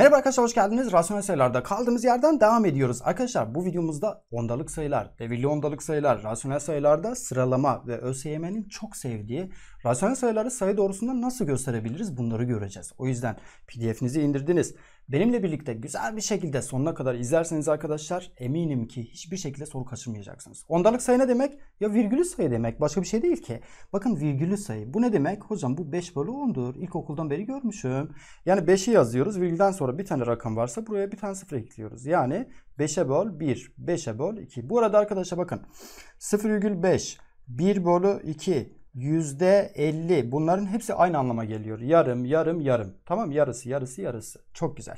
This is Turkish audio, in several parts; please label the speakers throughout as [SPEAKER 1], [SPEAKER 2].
[SPEAKER 1] Merhaba arkadaşlar hoş geldiniz. Rasyonel sayılarda kaldığımız yerden devam ediyoruz. Arkadaşlar bu videomuzda ondalık sayılar, devirli ondalık sayılar, rasyonel sayılarda sıralama ve ÖSYM'nin çok sevdiği Rasyonel sayıları sayı doğrusunda nasıl gösterebiliriz bunları göreceğiz. O yüzden pdf'inizi indirdiniz. Benimle birlikte güzel bir şekilde sonuna kadar izlerseniz arkadaşlar eminim ki hiçbir şekilde soru kaçırmayacaksınız. Ondalık sayı ne demek? Ya virgülü sayı demek. Başka bir şey değil ki. Bakın virgülü sayı. Bu ne demek? Hocam bu 5 bölü 10'dur. İlkokuldan beri görmüşüm. Yani 5'i yazıyoruz. Virgülden sonra bir tane rakam varsa buraya bir tane sıfır ekliyoruz. Yani 5'e böl 1, 5'e böl 2. Bu arada arkadaşlar bakın 0,5, 1 bölü 2, yüzde %50 bunların hepsi aynı anlama geliyor. Yarım, yarım, yarım. Tamam yarısı, yarısı, yarısı. Çok güzel.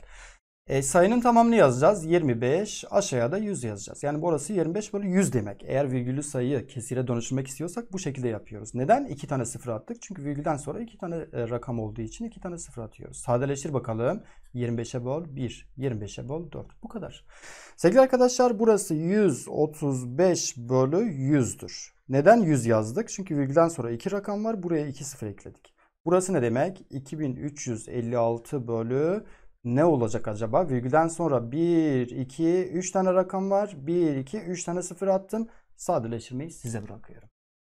[SPEAKER 1] E, sayının tamamını yazacağız. 25 aşağıya da 100 yazacağız. Yani burası 25 bölü 100 demek. Eğer virgülü sayıyı kesire dönüştürmek istiyorsak bu şekilde yapıyoruz. Neden? 2 tane sıfır attık. Çünkü virgülden sonra 2 tane e, rakam olduğu için 2 tane sıfır atıyoruz. Sadeleştir bakalım. 25'e böl 1, 25'e böl 4. Bu kadar. Sevgili arkadaşlar burası 135 bölü 100'dür. Neden 100 yazdık? Çünkü virgülden sonra 2 rakam var. Buraya 2 sıfır ekledik. Burası ne demek? 2356 bölü ne olacak acaba? Virgülden sonra 1, 2, 3 tane rakam var. 1, 2, 3 tane sıfır attım. Sadeleştirmeyi size bırakıyorum.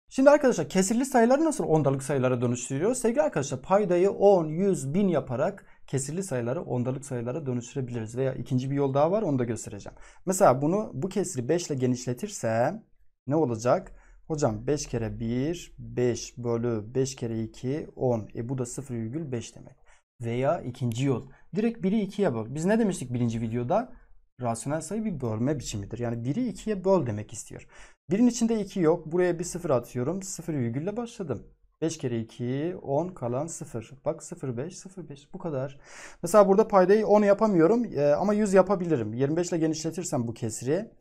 [SPEAKER 1] Şimdi arkadaşlar kesirli sayıları nasıl ondalık sayılara dönüştürüyoruz? Sevgili arkadaşlar paydayı 10, 100, 1000 yaparak kesirli sayıları ondalık sayılara dönüştürebiliriz. Veya ikinci bir yol daha var onu da göstereceğim. Mesela bunu bu kesiri 5 ile genişletirsem ne olacak? Hocam 5 kere 1, 5 bölü 5 kere 2, 10. E bu da 0,5 demek. Veya ikinci yol. Direkt 1'i 2'ye böl. Biz ne demiştik birinci videoda? Rasyonel sayı bir bölme biçimidir. Yani 1'i 2'ye böl demek istiyor. 1'in içinde 2 yok. Buraya bir 0 atıyorum. 0 virgülle başladım. 5 kere 2, 10 kalan 0. Bak 0, 5, 0, 5 bu kadar. Mesela burada paydayı 10 yapamıyorum e, ama 100 yapabilirim. 25 ile genişletirsem bu kesri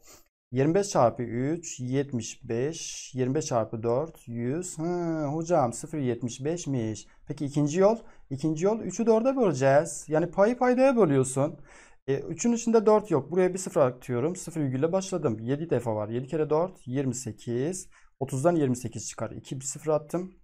[SPEAKER 1] 25 çarpı 3 75. 25 çarpı 4 100. Hı, hocam 0 75'miş. Peki ikinci yol? ikinci yol 3'ü 4'e böleceğiz. Yani payı paydaya bölüyorsun. E, içinde 4 yok. Buraya bir 0 atıyorum. 0 virgülle başladım. 7 defa var. 7 kere 4 28. 30'dan 28 çıkar. 2 bir 0 attım.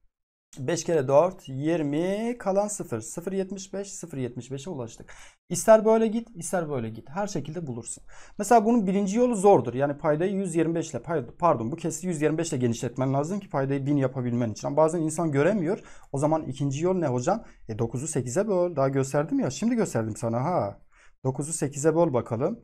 [SPEAKER 1] 5 kere 4 20 kalan 0 0.75 0.75'e ulaştık. İster böyle git ister böyle git her şekilde bulursun. Mesela bunun birinci yolu zordur. Yani paydayı 125 ile pardon bu kesi 125 ile genişletmen lazım ki paydayı 1000 yapabilmen için. Ama bazen insan göremiyor. O zaman ikinci yol ne hocam? E 9'u 8'e böl. Daha gösterdim ya şimdi gösterdim sana ha. 9'u 8'e böl bakalım.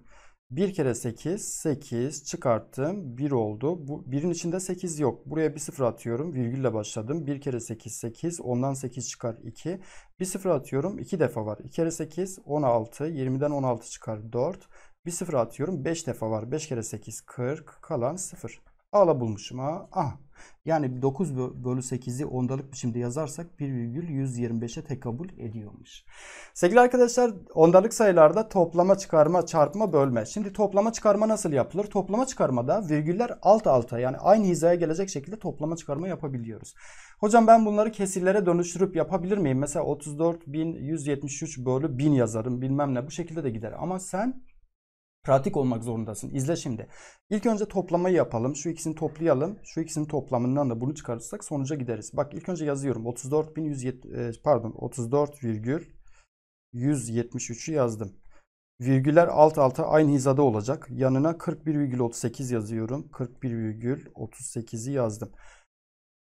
[SPEAKER 1] 1 kere 8, 8 çıkarttım 1 oldu. Bu, 1'in içinde 8 yok. Buraya bir sıfır atıyorum virgülle başladım. 1 kere 8, 8 ondan 8 çıkar 2. Bir sıfır atıyorum 2 defa var. 2 kere 8, 16, 20'den 16 çıkar 4. Bir sıfır atıyorum 5 defa var. 5 kere 8, 40 kalan 0. Ala bulmuşum ha. Aha. Yani 9 bölü 8'i ondalık biçimde yazarsak 1,125'e tekabül ediyormuş. Sevgili arkadaşlar ondalık sayılarda toplama, çıkarma, çarpma, bölme. Şimdi toplama, çıkarma nasıl yapılır? Toplama çıkarmada virgüller alt alta yani aynı hizaya gelecek şekilde toplama, çıkarma yapabiliyoruz. Hocam ben bunları kesirlere dönüştürüp yapabilir miyim? Mesela 34.173 bölü 1000 yazarım bilmem ne bu şekilde de gider. Ama sen pratik olmak zorundasın. İzle şimdi. İlk önce toplamayı yapalım. Şu ikisini toplayalım. Şu ikisinin toplamından da bunu çıkarırsak sonuca gideriz. Bak ilk önce yazıyorum. 34.170 e, pardon 34,173'ü yazdım. Virgüler alt alta aynı hizada olacak. Yanına 41,38 yazıyorum. 41,38'i yazdım.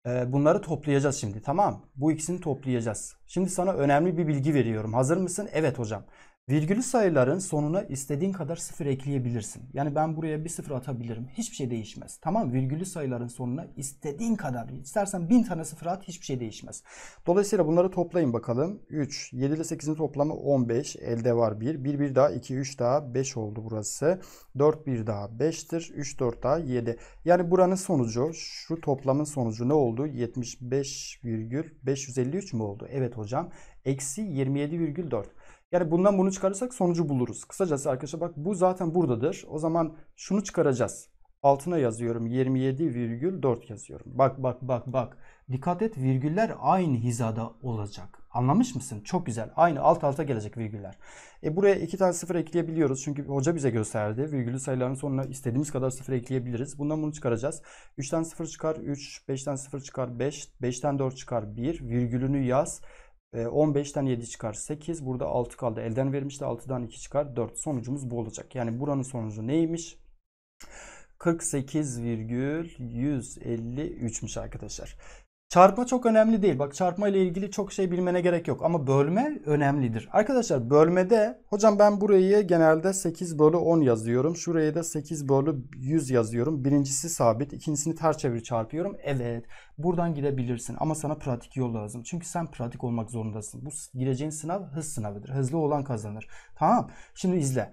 [SPEAKER 1] E, bunları toplayacağız şimdi tamam. Bu ikisini toplayacağız. Şimdi sana önemli bir bilgi veriyorum. Hazır mısın? Evet hocam. Virgülü sayıların sonuna istediğin kadar sıfır ekleyebilirsin. Yani ben buraya bir sıfır atabilirim. Hiçbir şey değişmez. Tamam virgülü sayıların sonuna istediğin kadar. istersen bin tane sıfır at hiçbir şey değişmez. Dolayısıyla bunları toplayın bakalım. 3, 7 ile 8'in toplamı 15. Elde var 1. 1, 1 daha 2, 3 daha 5 oldu burası. 4, 1 daha 5'tir. 3, 4 daha 7. Yani buranın sonucu şu toplamın sonucu ne oldu? 75,553 mü oldu? Evet hocam. Eksi 27,4. Yani bundan bunu çıkarırsak sonucu buluruz. Kısacası arkadaşlar bak bu zaten buradadır. O zaman şunu çıkaracağız. Altına yazıyorum 27,4 yazıyorum. Bak bak bak bak. Dikkat et virgüller aynı hizada olacak. Anlamış mısın? Çok güzel. Aynı alt alta gelecek virgüller. E buraya iki tane sıfır ekleyebiliyoruz. Çünkü hoca bize gösterdi. Virgülü sayıların sonuna istediğimiz kadar sıfır ekleyebiliriz. Bundan bunu çıkaracağız. 3'ten sıfır çıkar 3, 5'ten sıfır çıkar 5, 5'ten 4 çıkar 1. Virgülünü yaz. 15'ten ee, 7 çıkar 8. Burada 6 kaldı. Elden vermişti. 6'dan 2 çıkar 4. Sonucumuz bu olacak. Yani buranın sonucu neymiş? 48,153'müş arkadaşlar. Çarpma çok önemli değil. Bak çarpma ile ilgili çok şey bilmene gerek yok. Ama bölme önemlidir. Arkadaşlar bölmede hocam ben burayı genelde 8 bölü 10 yazıyorum. Şuraya da 8 bölü 100 yazıyorum. Birincisi sabit. ikincisini ters çevir çarpıyorum. Evet buradan gidebilirsin. Ama sana pratik yol lazım. Çünkü sen pratik olmak zorundasın. Bu gireceğin sınav hız sınavıdır. Hızlı olan kazanır. Tamam. Şimdi izle.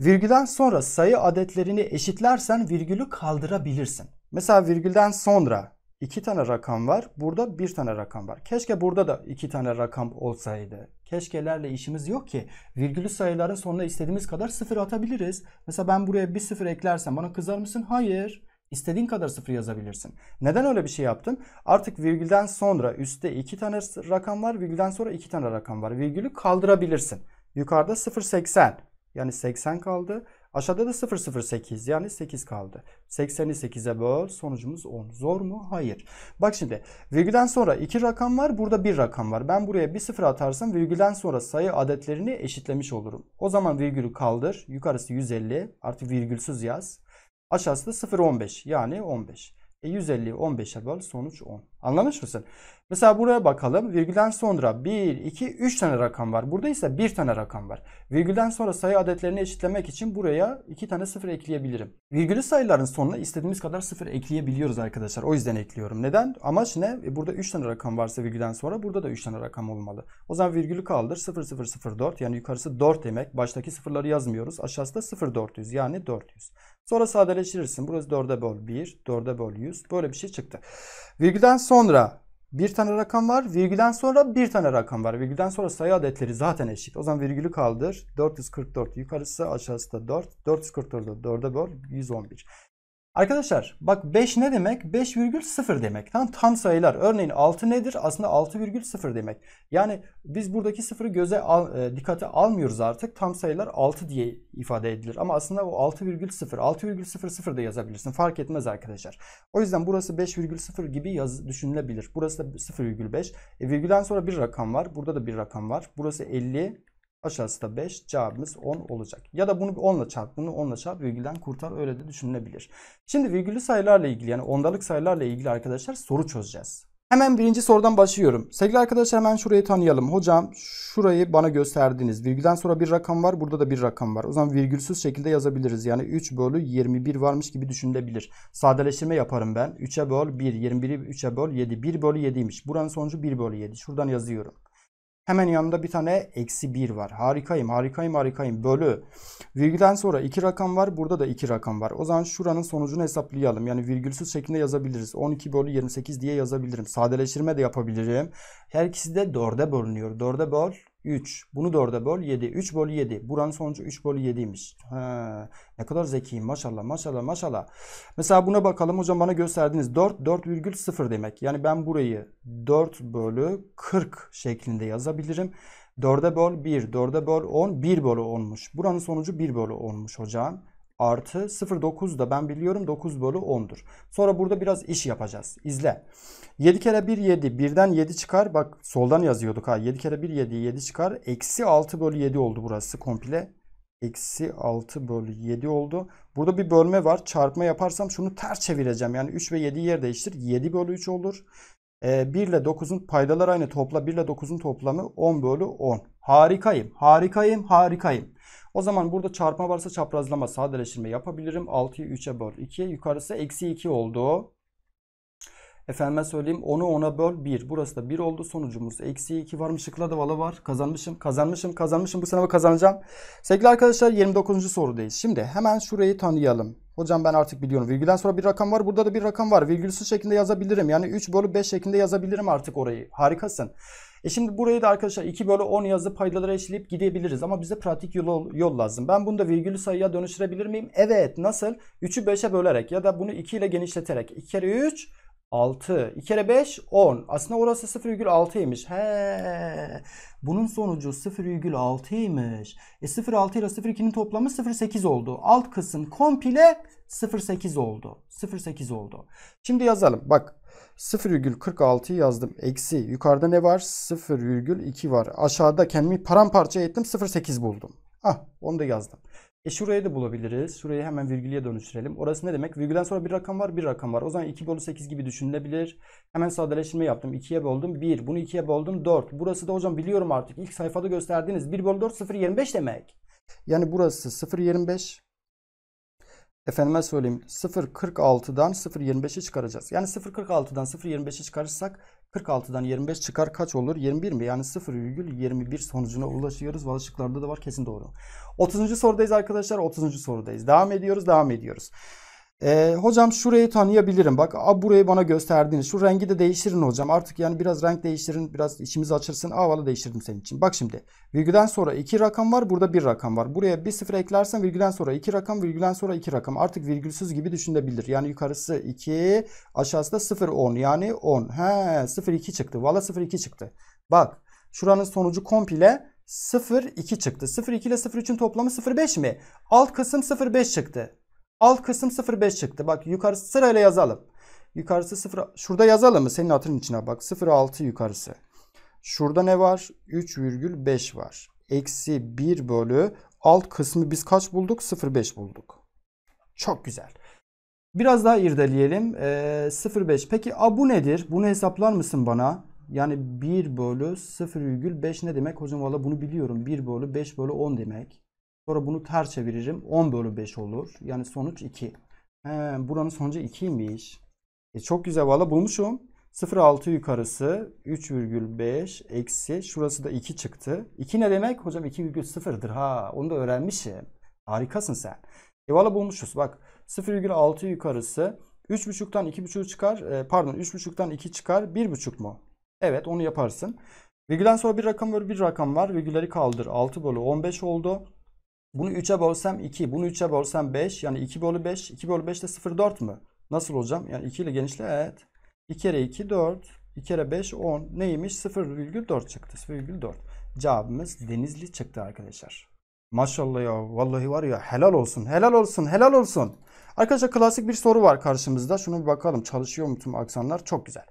[SPEAKER 1] Virgülden sonra sayı adetlerini eşitlersen virgülü kaldırabilirsin. Mesela virgülden sonra iki tane rakam var. Burada bir tane rakam var. Keşke burada da iki tane rakam olsaydı. Keşkelerle işimiz yok ki. Virgülü sayıların sonuna istediğimiz kadar sıfır atabiliriz. Mesela ben buraya bir sıfır eklersem bana kızar mısın? Hayır. İstediğin kadar sıfır yazabilirsin. Neden öyle bir şey yaptım? Artık virgülden sonra üstte iki tane rakam var. Virgülden sonra iki tane rakam var. Virgülü kaldırabilirsin. Yukarıda 0.80 yani 80 kaldı. Aşağıda da 008 yani 8 kaldı. 80'i 8'e böl sonucumuz 10. Zor mu? Hayır. Bak şimdi virgülden sonra 2 rakam var burada 1 rakam var. Ben buraya bir 0 atarsam virgülden sonra sayı adetlerini eşitlemiş olurum. O zaman virgülü kaldır. Yukarısı 150 artı virgülsüz yaz. Aşağısı da 015 yani 15. E 150'yi 15'e böl sonuç 10. Anlamış mısın? Mesela buraya bakalım. Virgülden sonra 1, 2, 3 tane rakam var. Burada ise 1 tane rakam var. Virgülden sonra sayı adetlerini eşitlemek için buraya 2 tane 0 ekleyebilirim. Virgülü sayıların sonuna istediğimiz kadar 0 ekleyebiliyoruz arkadaşlar. O yüzden ekliyorum. Neden? Amaç ne? E, burada 3 tane rakam varsa virgülden sonra burada da 3 tane rakam olmalı. O zaman virgülü kaldır. 0, 0, 0, 4. Yani yukarısı 4 demek. Baştaki sıfırları yazmıyoruz. Aşağısı da 0, 400. Yani 400. Sonra sadeleştirirsin. Burası 4'e böl 1, 4'e böl 100. Böyle bir şey çıktı. Virgülden sonra bir tane rakam var. Virgülden sonra bir tane rakam var. Virgülden sonra sayı adetleri zaten eşit. O zaman virgülü kaldır. 444 yukarısı aşağısı da 4. 444'ü 4'e böl 111. Arkadaşlar bak 5 ne demek? 5,0 demek. Tam tam sayılar. Örneğin 6 nedir? Aslında 6,0 demek. Yani biz buradaki sıfırı göze al, e, dikkate almıyoruz artık. Tam sayılar 6 diye ifade edilir. Ama aslında o 6,0. 6,00 da yazabilirsin. Fark etmez arkadaşlar. O yüzden burası 5,0 gibi yaz, düşünülebilir. Burası da 0,5. E, virgülden sonra bir rakam var. Burada da bir rakam var. Burası 50. Aşağısı da 5. Cevabımız 10 olacak. Ya da bunu 10 ile çarp. Bunu 10 ile çarp. Virgülden kurtar. Öyle de düşünülebilir. Şimdi virgülü sayılarla ilgili yani ondalık sayılarla ilgili arkadaşlar soru çözeceğiz. Hemen birinci sorudan başlıyorum. Sevgili arkadaşlar hemen şurayı tanıyalım. Hocam şurayı bana gösterdiniz. Virgülden sonra bir rakam var. Burada da bir rakam var. O zaman virgülsüz şekilde yazabiliriz. Yani 3 bölü 21 varmış gibi düşünülebilir. Sadeleştirme yaparım ben. 3'e böl 1. 21'i 3'e böl 7. 1 bölü 7'ymiş. Buranın sonucu 1 bölü 7. Şuradan yazıyorum. Hemen yanında bir tane eksi 1 var. Harikayım, harikayım, harikayım. Bölü. Virgülden sonra 2 rakam var. Burada da 2 rakam var. O zaman şuranın sonucunu hesaplayalım. Yani virgülsüz şekilde yazabiliriz. 12 bölü 28 diye yazabilirim. Sadeleştirme de yapabilirim. Her ikisi de 4'e bölünüyor. 4'e böl 3. Bunu 4'e böl 7. 3 bölü 7. Buranın sonucu 3 bölü 7'ymiş. ne kadar zekiyim maşallah maşallah maşallah. Mesela buna bakalım hocam bana gösterdiniz. 4 4,0 demek. Yani ben burayı 4 bölü 40 şeklinde yazabilirim. 4'e böl 1, 4'e böl 10, 1 bölü 10'muş. Buranın sonucu 1 bölü 10'muş hocam artı 0.9 da ben biliyorum 9 bölü 10'dur. Sonra burada biraz iş yapacağız. İzle. 7 kere 1 7. 1'den 7 çıkar. Bak soldan yazıyorduk ha. 7 kere 1 7 7 çıkar. Eksi 6 bölü 7 oldu burası komple. Eksi 6 bölü 7 oldu. Burada bir bölme var. Çarpma yaparsam şunu ters çevireceğim. Yani 3 ve 7 yer değiştir. 7 bölü 3 olur. E, ee, 1 ile 9'un paydalar aynı topla. 1 ile 9'un toplamı 10 bölü 10. Harikayım, harikayım, harikayım. O zaman burada çarpma varsa çaprazlama sadeleştirme yapabilirim. 6'yı 3'e böl 2. Yukarısı eksi 2 oldu. Efendime söyleyeyim 10'u 10'a böl 1. Burası da 1 oldu. Sonucumuz eksi 2 varmış. Şıkla valla var. Kazanmışım. Kazanmışım. Kazanmışım. Bu sınavı kazanacağım. Sevgili arkadaşlar 29. sorudayız. Şimdi hemen şurayı tanıyalım. Hocam ben artık biliyorum. Virgülden sonra bir rakam var. Burada da bir rakam var. Virgülsüz şeklinde yazabilirim. Yani 3 bölü 5 şeklinde yazabilirim artık orayı. Harikasın. E şimdi burayı da arkadaşlar 2 bölü 10 yazı paydaları eşleyip gidebiliriz. Ama bize pratik yol, yol lazım. Ben bunu da virgülü sayıya dönüştürebilir miyim? Evet. Nasıl? 3'ü 5'e bölerek ya da bunu 2 ile genişleterek. 2 kere 3 6. 2 kere 5 10. Aslında orası 0,6'ymış. He. Bunun sonucu 0,6'ymış. E 0,6 ile 0,2'nin toplamı 0,8 oldu. Alt kısım komple 0,8 oldu. 0,8 oldu. Şimdi yazalım. Bak 0,46'yı yazdım. Eksi yukarıda ne var? 0,2 var. Aşağıda kendimi paramparça ettim. 0,8 buldum. Ah onu da yazdım. E şurayı da bulabiliriz. Şurayı hemen virgüle dönüştürelim. Orası ne demek? Virgülden sonra bir rakam var, bir rakam var. O zaman 2 bölü 8 gibi düşünülebilir. Hemen sadeleştirme yaptım. 2'ye böldüm 1. Bunu 2'ye böldüm 4. Burası da hocam biliyorum artık. İlk sayfada gösterdiğiniz 1 bölü 4 0,25 demek. Yani burası 0,25 efendime söyleyeyim 0.46'dan 0.25'i çıkaracağız. Yani 0.46'dan 0.25'i çıkarırsak 46'dan 25 çıkar kaç olur? 21 mi? Yani 0,21 sonucuna ulaşıyoruz. Bazı şıklarda da var kesin doğru. 30. sorudayız arkadaşlar. 30. sorudayız. Devam ediyoruz, devam ediyoruz. E, hocam şurayı tanıyabilirim. Bak a, burayı bana gösterdiniz. Şu rengi de değiştirin hocam. Artık yani biraz renk değiştirin. Biraz içimizi açırsın. Aa değiştirdim senin için. Bak şimdi virgülden sonra iki rakam var. Burada bir rakam var. Buraya bir sıfır eklersen virgülden sonra iki rakam. Virgülden sonra iki rakam. Artık virgülsüz gibi düşünebilir. Yani yukarısı 2 aşağısı da 0 10 yani 10. He 0 2 çıktı. Valla 0 2 çıktı. Bak şuranın sonucu komple 0 2 çıktı. 0 2 ile 0 3'ün toplamı 0 5 mi? Alt kısım 0 5 çıktı. Alt kısım 0.5 çıktı. Bak yukarısı sırayla yazalım. Yukarısı 0. Şurada yazalım mı? Senin hatırın içine bak. 0.6 yukarısı. Şurada ne var? 3,5 var. Eksi 1 bölü alt kısmı biz kaç bulduk? 0.5 bulduk. Çok güzel. Biraz daha irdeleyelim. E, ee, 0.5. Peki a bu nedir? Bunu hesaplar mısın bana? Yani 1 bölü 0,5 ne demek? Hocam valla bunu biliyorum. 1 bölü 5 bölü 10 demek. Sonra bunu ters çeviririm. 10 bölü 5 olur. Yani sonuç 2. He, buranın sonucu 2'ymiş. E, çok güzel valla bulmuşum. 0,6 yukarısı 3,5 eksi şurası da 2 çıktı. 2 ne demek? Hocam 2,0'dır ha. Onu da öğrenmişim. Harikasın sen. E valla bulmuşuz. Bak 0,6 yukarısı 3,5'tan 2,5 çıkar. E, pardon 3,5'tan 2 çıkar. 1,5 mu? Evet onu yaparsın. Virgülden sonra bir rakam var bir rakam var. Virgülleri kaldır. 6 bölü 15 oldu. Bunu 3'e bölsem 2, bunu 3'e bölsem 5. Yani 2 bölü 5. 2 bölü 5 de 0, 4 mü? Nasıl hocam? Yani 2 ile genişle. Evet. 2 kere 2, 4. 2 kere 5, 10. Neymiş? 0,4 çıktı. 0,4. Cevabımız Denizli çıktı arkadaşlar. Maşallah ya. Vallahi var ya. Helal olsun. Helal olsun. Helal olsun. Arkadaşlar klasik bir soru var karşımızda. Şunu bir bakalım. Çalışıyor mu tüm aksanlar? Çok güzel.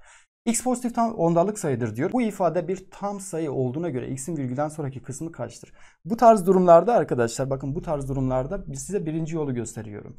[SPEAKER 1] X pozitif tam ondalık sayıdır diyor. Bu ifade bir tam sayı olduğuna göre x'in virgülden sonraki kısmı kaçtır? Bu tarz durumlarda arkadaşlar bakın bu tarz durumlarda size birinci yolu gösteriyorum.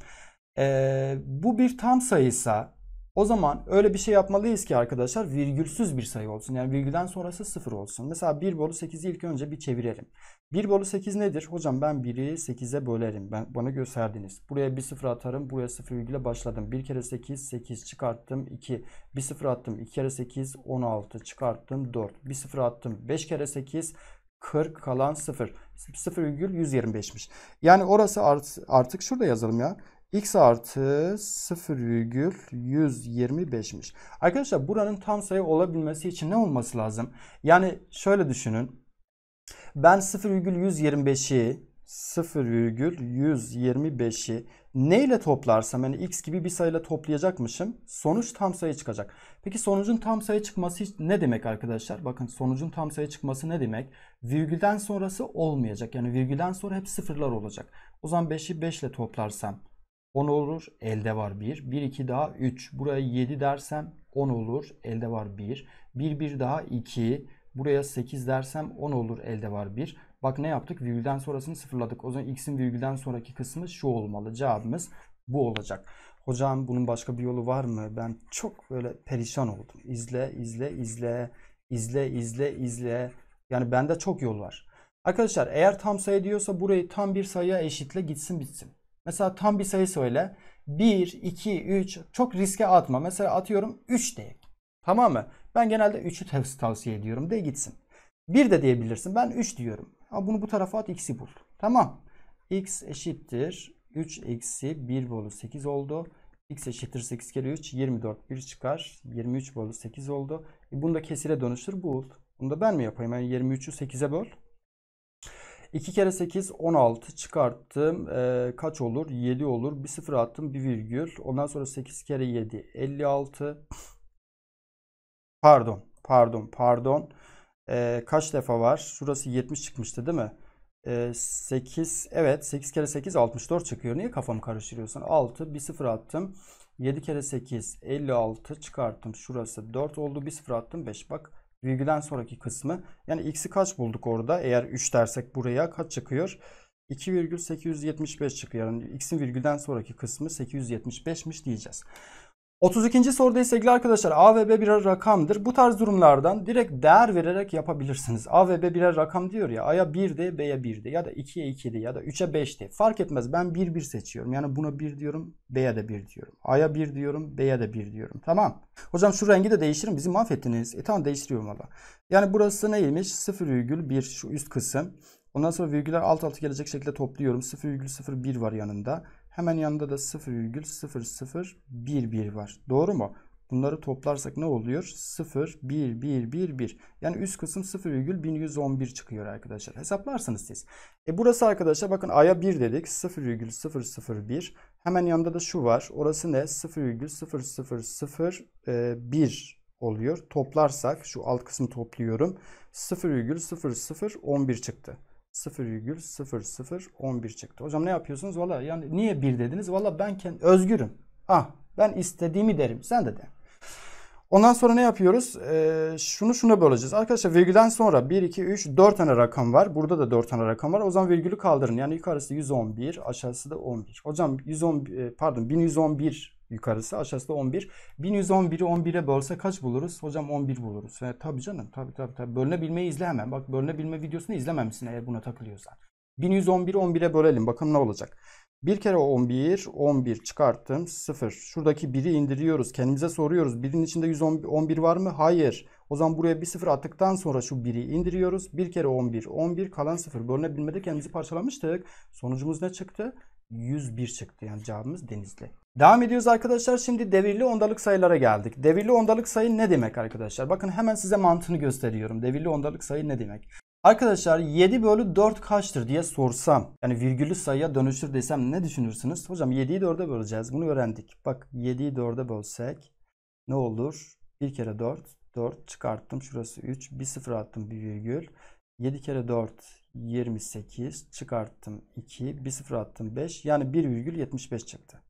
[SPEAKER 1] Ee, bu bir tam sayıysa o zaman öyle bir şey yapmalıyız ki arkadaşlar virgülsüz bir sayı olsun. Yani virgülden sonrası sıfır olsun. Mesela 1 bölü 8'i ilk önce bir çevirelim. 1 bölü 8 nedir? Hocam ben 1'i 8'e bölerim. Ben, bana gösterdiniz. Buraya bir sıfır atarım. Buraya sıfır virgüle başladım. 1 kere 8, 8 çıkarttım 2. Bir sıfır attım. 2 kere 8, 16 çıkarttım 4. Bir sıfır attım. 5 kere 8, 40 kalan 0. 0,125'miş. Yani orası artık şurada yazalım ya x artı 0,125'miş. Arkadaşlar buranın tam sayı olabilmesi için ne olması lazım? Yani şöyle düşünün. Ben 0,125'i 0,125'i neyle toplarsam yani x gibi bir sayıyla toplayacakmışım. Sonuç tam sayı çıkacak. Peki sonucun tam sayı çıkması ne demek arkadaşlar? Bakın sonucun tam sayı çıkması ne demek? Virgülden sonrası olmayacak. Yani virgülden sonra hep sıfırlar olacak. O zaman 5'i 5 ile toplarsam 10 olur. Elde var 1. 1 2 daha 3. Buraya 7 dersem 10 olur. Elde var 1. 1 1 daha 2. Buraya 8 dersem 10 olur. Elde var 1. Bak ne yaptık? Virgülden sonrasını sıfırladık. O zaman x'in virgülden sonraki kısmı şu olmalı. Cevabımız bu olacak. Hocam bunun başka bir yolu var mı? Ben çok böyle perişan oldum. İzle, izle, izle, izle, izle, izle. Yani bende çok yol var. Arkadaşlar eğer tam sayı diyorsa burayı tam bir sayıya eşitle gitsin bitsin. Mesela tam bir sayı söyle. 1, 2, 3 çok riske atma. Mesela atıyorum 3 de. Tamam mı? Ben genelde 3'ü tavsiye ediyorum de gitsin. 1 de diyebilirsin. Ben 3 diyorum. Ha, bunu bu tarafa at x'i bul. Tamam. x eşittir 3 eksi 1 bölü 8 oldu. x eşittir 8 kere 3 24 1 çıkar. 23 bölü 8 oldu. E bunu da kesire dönüştür bul. Bunu da ben mi yapayım? Yani 23'ü 8'e böl. 2 kere 8 16 çıkarttım. E, kaç olur? 7 olur. Bir sıfır attım bir virgül. Ondan sonra 8 kere 7 56. Pardon pardon pardon. E, kaç defa var? Şurası 70 çıkmıştı değil mi? E, ee, 8 evet 8 kere 8 64 çıkıyor. Niye kafamı karıştırıyorsun? 6 bir sıfır attım. 7 kere 8 56 çıkarttım. Şurası 4 oldu. Bir sıfır attım 5 bak virgüden sonraki kısmı. Yani x'i kaç bulduk orada? Eğer 3 dersek buraya kaç çıkıyor? 2,875 çıkıyor. Yani x'in virgülden sonraki kısmı 875'miş diyeceğiz. 32. soruda ise, sevgili arkadaşlar A ve B birer rakamdır. Bu tarz durumlardan direkt değer vererek yapabilirsiniz. A ve B birer rakam diyor ya A'ya 1'di B'ye 1'di ya da 2'ye 2'di ya da 3'e 5'ti. Fark etmez ben 1 1 seçiyorum. Yani buna 1 diyorum B'ye de 1 diyorum. A'ya 1 diyorum B'ye de 1 diyorum. Tamam. Hocam şu rengi de değiştirin bizi mahvettiniz. E tamam değiştiriyorum valla. Yani burası neymiş? 0,1 şu üst kısım. Ondan sonra virgüller alt altı gelecek şekilde topluyorum. 0,01 var yanında. Hemen yanında da 0,0011 var. Doğru mu? Bunları toplarsak ne oluyor? 0, 1, 1, 1, 1. Yani üst kısım 0,1111 çıkıyor arkadaşlar. Hesaplarsınız siz. E burası arkadaşlar bakın A'ya 1 dedik. 0,001. Hemen yanında da şu var. Orası ne? 0,0001 e, oluyor. Toplarsak şu alt kısmı topluyorum. 0,0011 çıktı. 0,0011 çıktı. Hocam ne yapıyorsunuz? Valla yani niye 1 dediniz? Valla ben kendim, özgürüm. Ah ben istediğimi derim. Sen de de. Ondan sonra ne yapıyoruz? Ee, şunu şuna böleceğiz. Arkadaşlar virgülden sonra 1, 2, 3, 4 tane rakam var. Burada da 4 tane rakam var. O zaman virgülü kaldırın. Yani yukarısı 111, aşağısı da 11. Hocam 111, e, pardon 1111 yukarısı aşağısı da 11. 1111'i 11'e bölse kaç buluruz? Hocam 11 buluruz. E, tabii canım tabii tabii tabii. Bölünebilmeyi izleyemem. Bak bölünebilme videosunu izlememişsin eğer buna takılıyorsan. 1111'i 11'e bölelim. Bakın ne olacak. Bir kere 11, 11 çıkarttım 0. Şuradaki 1'i indiriyoruz. Kendimize soruyoruz. 1'in içinde 111 var mı? Hayır. O zaman buraya bir 0 attıktan sonra şu 1'i indiriyoruz. Bir kere 11, 11 kalan 0. Bölünebilmede kendimizi parçalamıştık. Sonucumuz ne çıktı? 101 çıktı. Yani cevabımız Denizli. Devam ediyoruz arkadaşlar. Şimdi devirli ondalık sayılara geldik. Devirli ondalık sayı ne demek arkadaşlar? Bakın hemen size mantığını gösteriyorum. Devirli ondalık sayı ne demek? Arkadaşlar 7 bölü 4 kaçtır diye sorsam yani virgülü sayıya dönüşür desem ne düşünürsünüz? Hocam 7'yi 4'e böleceğiz bunu öğrendik. Bak 7'yi 4'e bölsek ne olur? 1 kere 4 4 çıkarttım şurası 3 bir sıfır attım bir virgül. 7 kere 4 28 çıkarttım 2 bir 0 attım 5 yani 1,75 çıktı.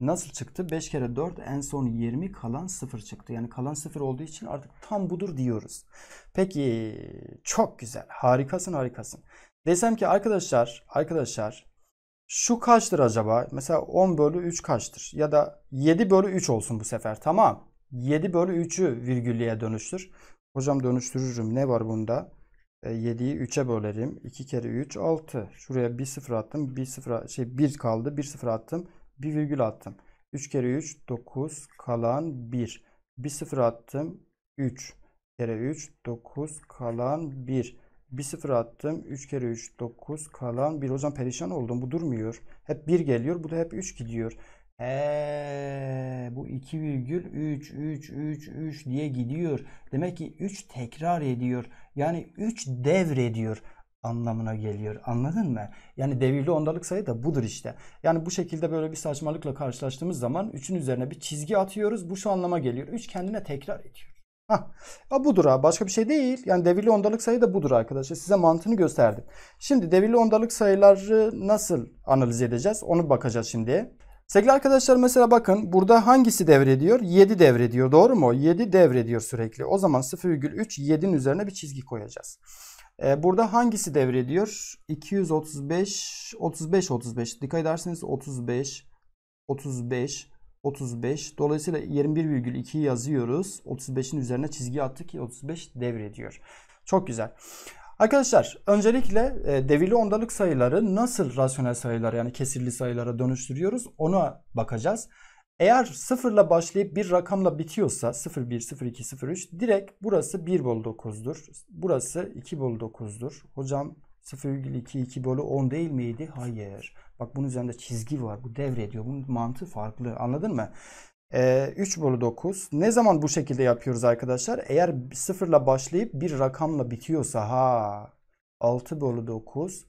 [SPEAKER 1] Nasıl çıktı? 5 kere 4 en son 20 kalan 0 çıktı. Yani kalan 0 olduğu için artık tam budur diyoruz. Peki çok güzel harikasın harikasın. Desem ki arkadaşlar arkadaşlar şu kaçtır acaba? Mesela 10 bölü 3 kaçtır? Ya da 7 bölü 3 olsun bu sefer tamam. 7 bölü 3'ü virgüllüye dönüştür. Hocam dönüştürürüm ne var bunda? 7'yi e, 3'e bölerim. 2 kere 3 6. Şuraya 1 sıfır attım. 1 sıfır şey 1 kaldı. 1 sıfır attım. 1 virgül attım. 3 kere 3 9 kalan 1. 1 sıfır attım. 3 kere 3 9 kalan 1. 1 sıfır attım. 3 kere 3 9 kalan 1. O zaman perişan oldum. Bu durmuyor. Hep 1 geliyor. Bu da hep 3 gidiyor. Eee bu 2,3 3 3 3 diye gidiyor. Demek ki 3 tekrar ediyor. Yani 3 devrediyor anlamına geliyor. Anladın mı? Yani devirli ondalık sayı da budur işte. Yani bu şekilde böyle bir saçmalıkla karşılaştığımız zaman 3'ün üzerine bir çizgi atıyoruz. Bu şu anlama geliyor. 3 kendine tekrar ediyor. Hah. Ha, budur ha. Başka bir şey değil. Yani devirli ondalık sayı da budur arkadaşlar. Size mantığını gösterdim. Şimdi devirli ondalık sayıları nasıl analiz edeceğiz? Onu bakacağız şimdi. Sevgili arkadaşlar mesela bakın burada hangisi devrediyor? 7 devrediyor doğru mu? 7 devrediyor sürekli. O zaman 0,3 7'nin üzerine bir çizgi koyacağız. Ee, burada hangisi devrediyor? 235, 35, 35. Dikkat ederseniz 35, 35, 35. Dolayısıyla 21,2 yazıyoruz. 35'in üzerine çizgi attık ki 35 devrediyor. Çok güzel. Arkadaşlar öncelikle e, devili ondalık sayıları nasıl rasyonel sayılar yani kesirli sayılara dönüştürüyoruz ona bakacağız. Eğer sıfırla başlayıp bir rakamla bitiyorsa 01, 02, 03 direkt burası 1 bölü 9'dur. Burası 2 bölü 9'dur. Hocam 0,2 2 bölü 10 değil miydi? Hayır. Bak bunun üzerinde çizgi var. Bu devrediyor. Bunun mantığı farklı. Anladın mı? E, ee, 3 bölü 9. Ne zaman bu şekilde yapıyoruz arkadaşlar? Eğer sıfırla başlayıp bir rakamla bitiyorsa ha 6 bölü 9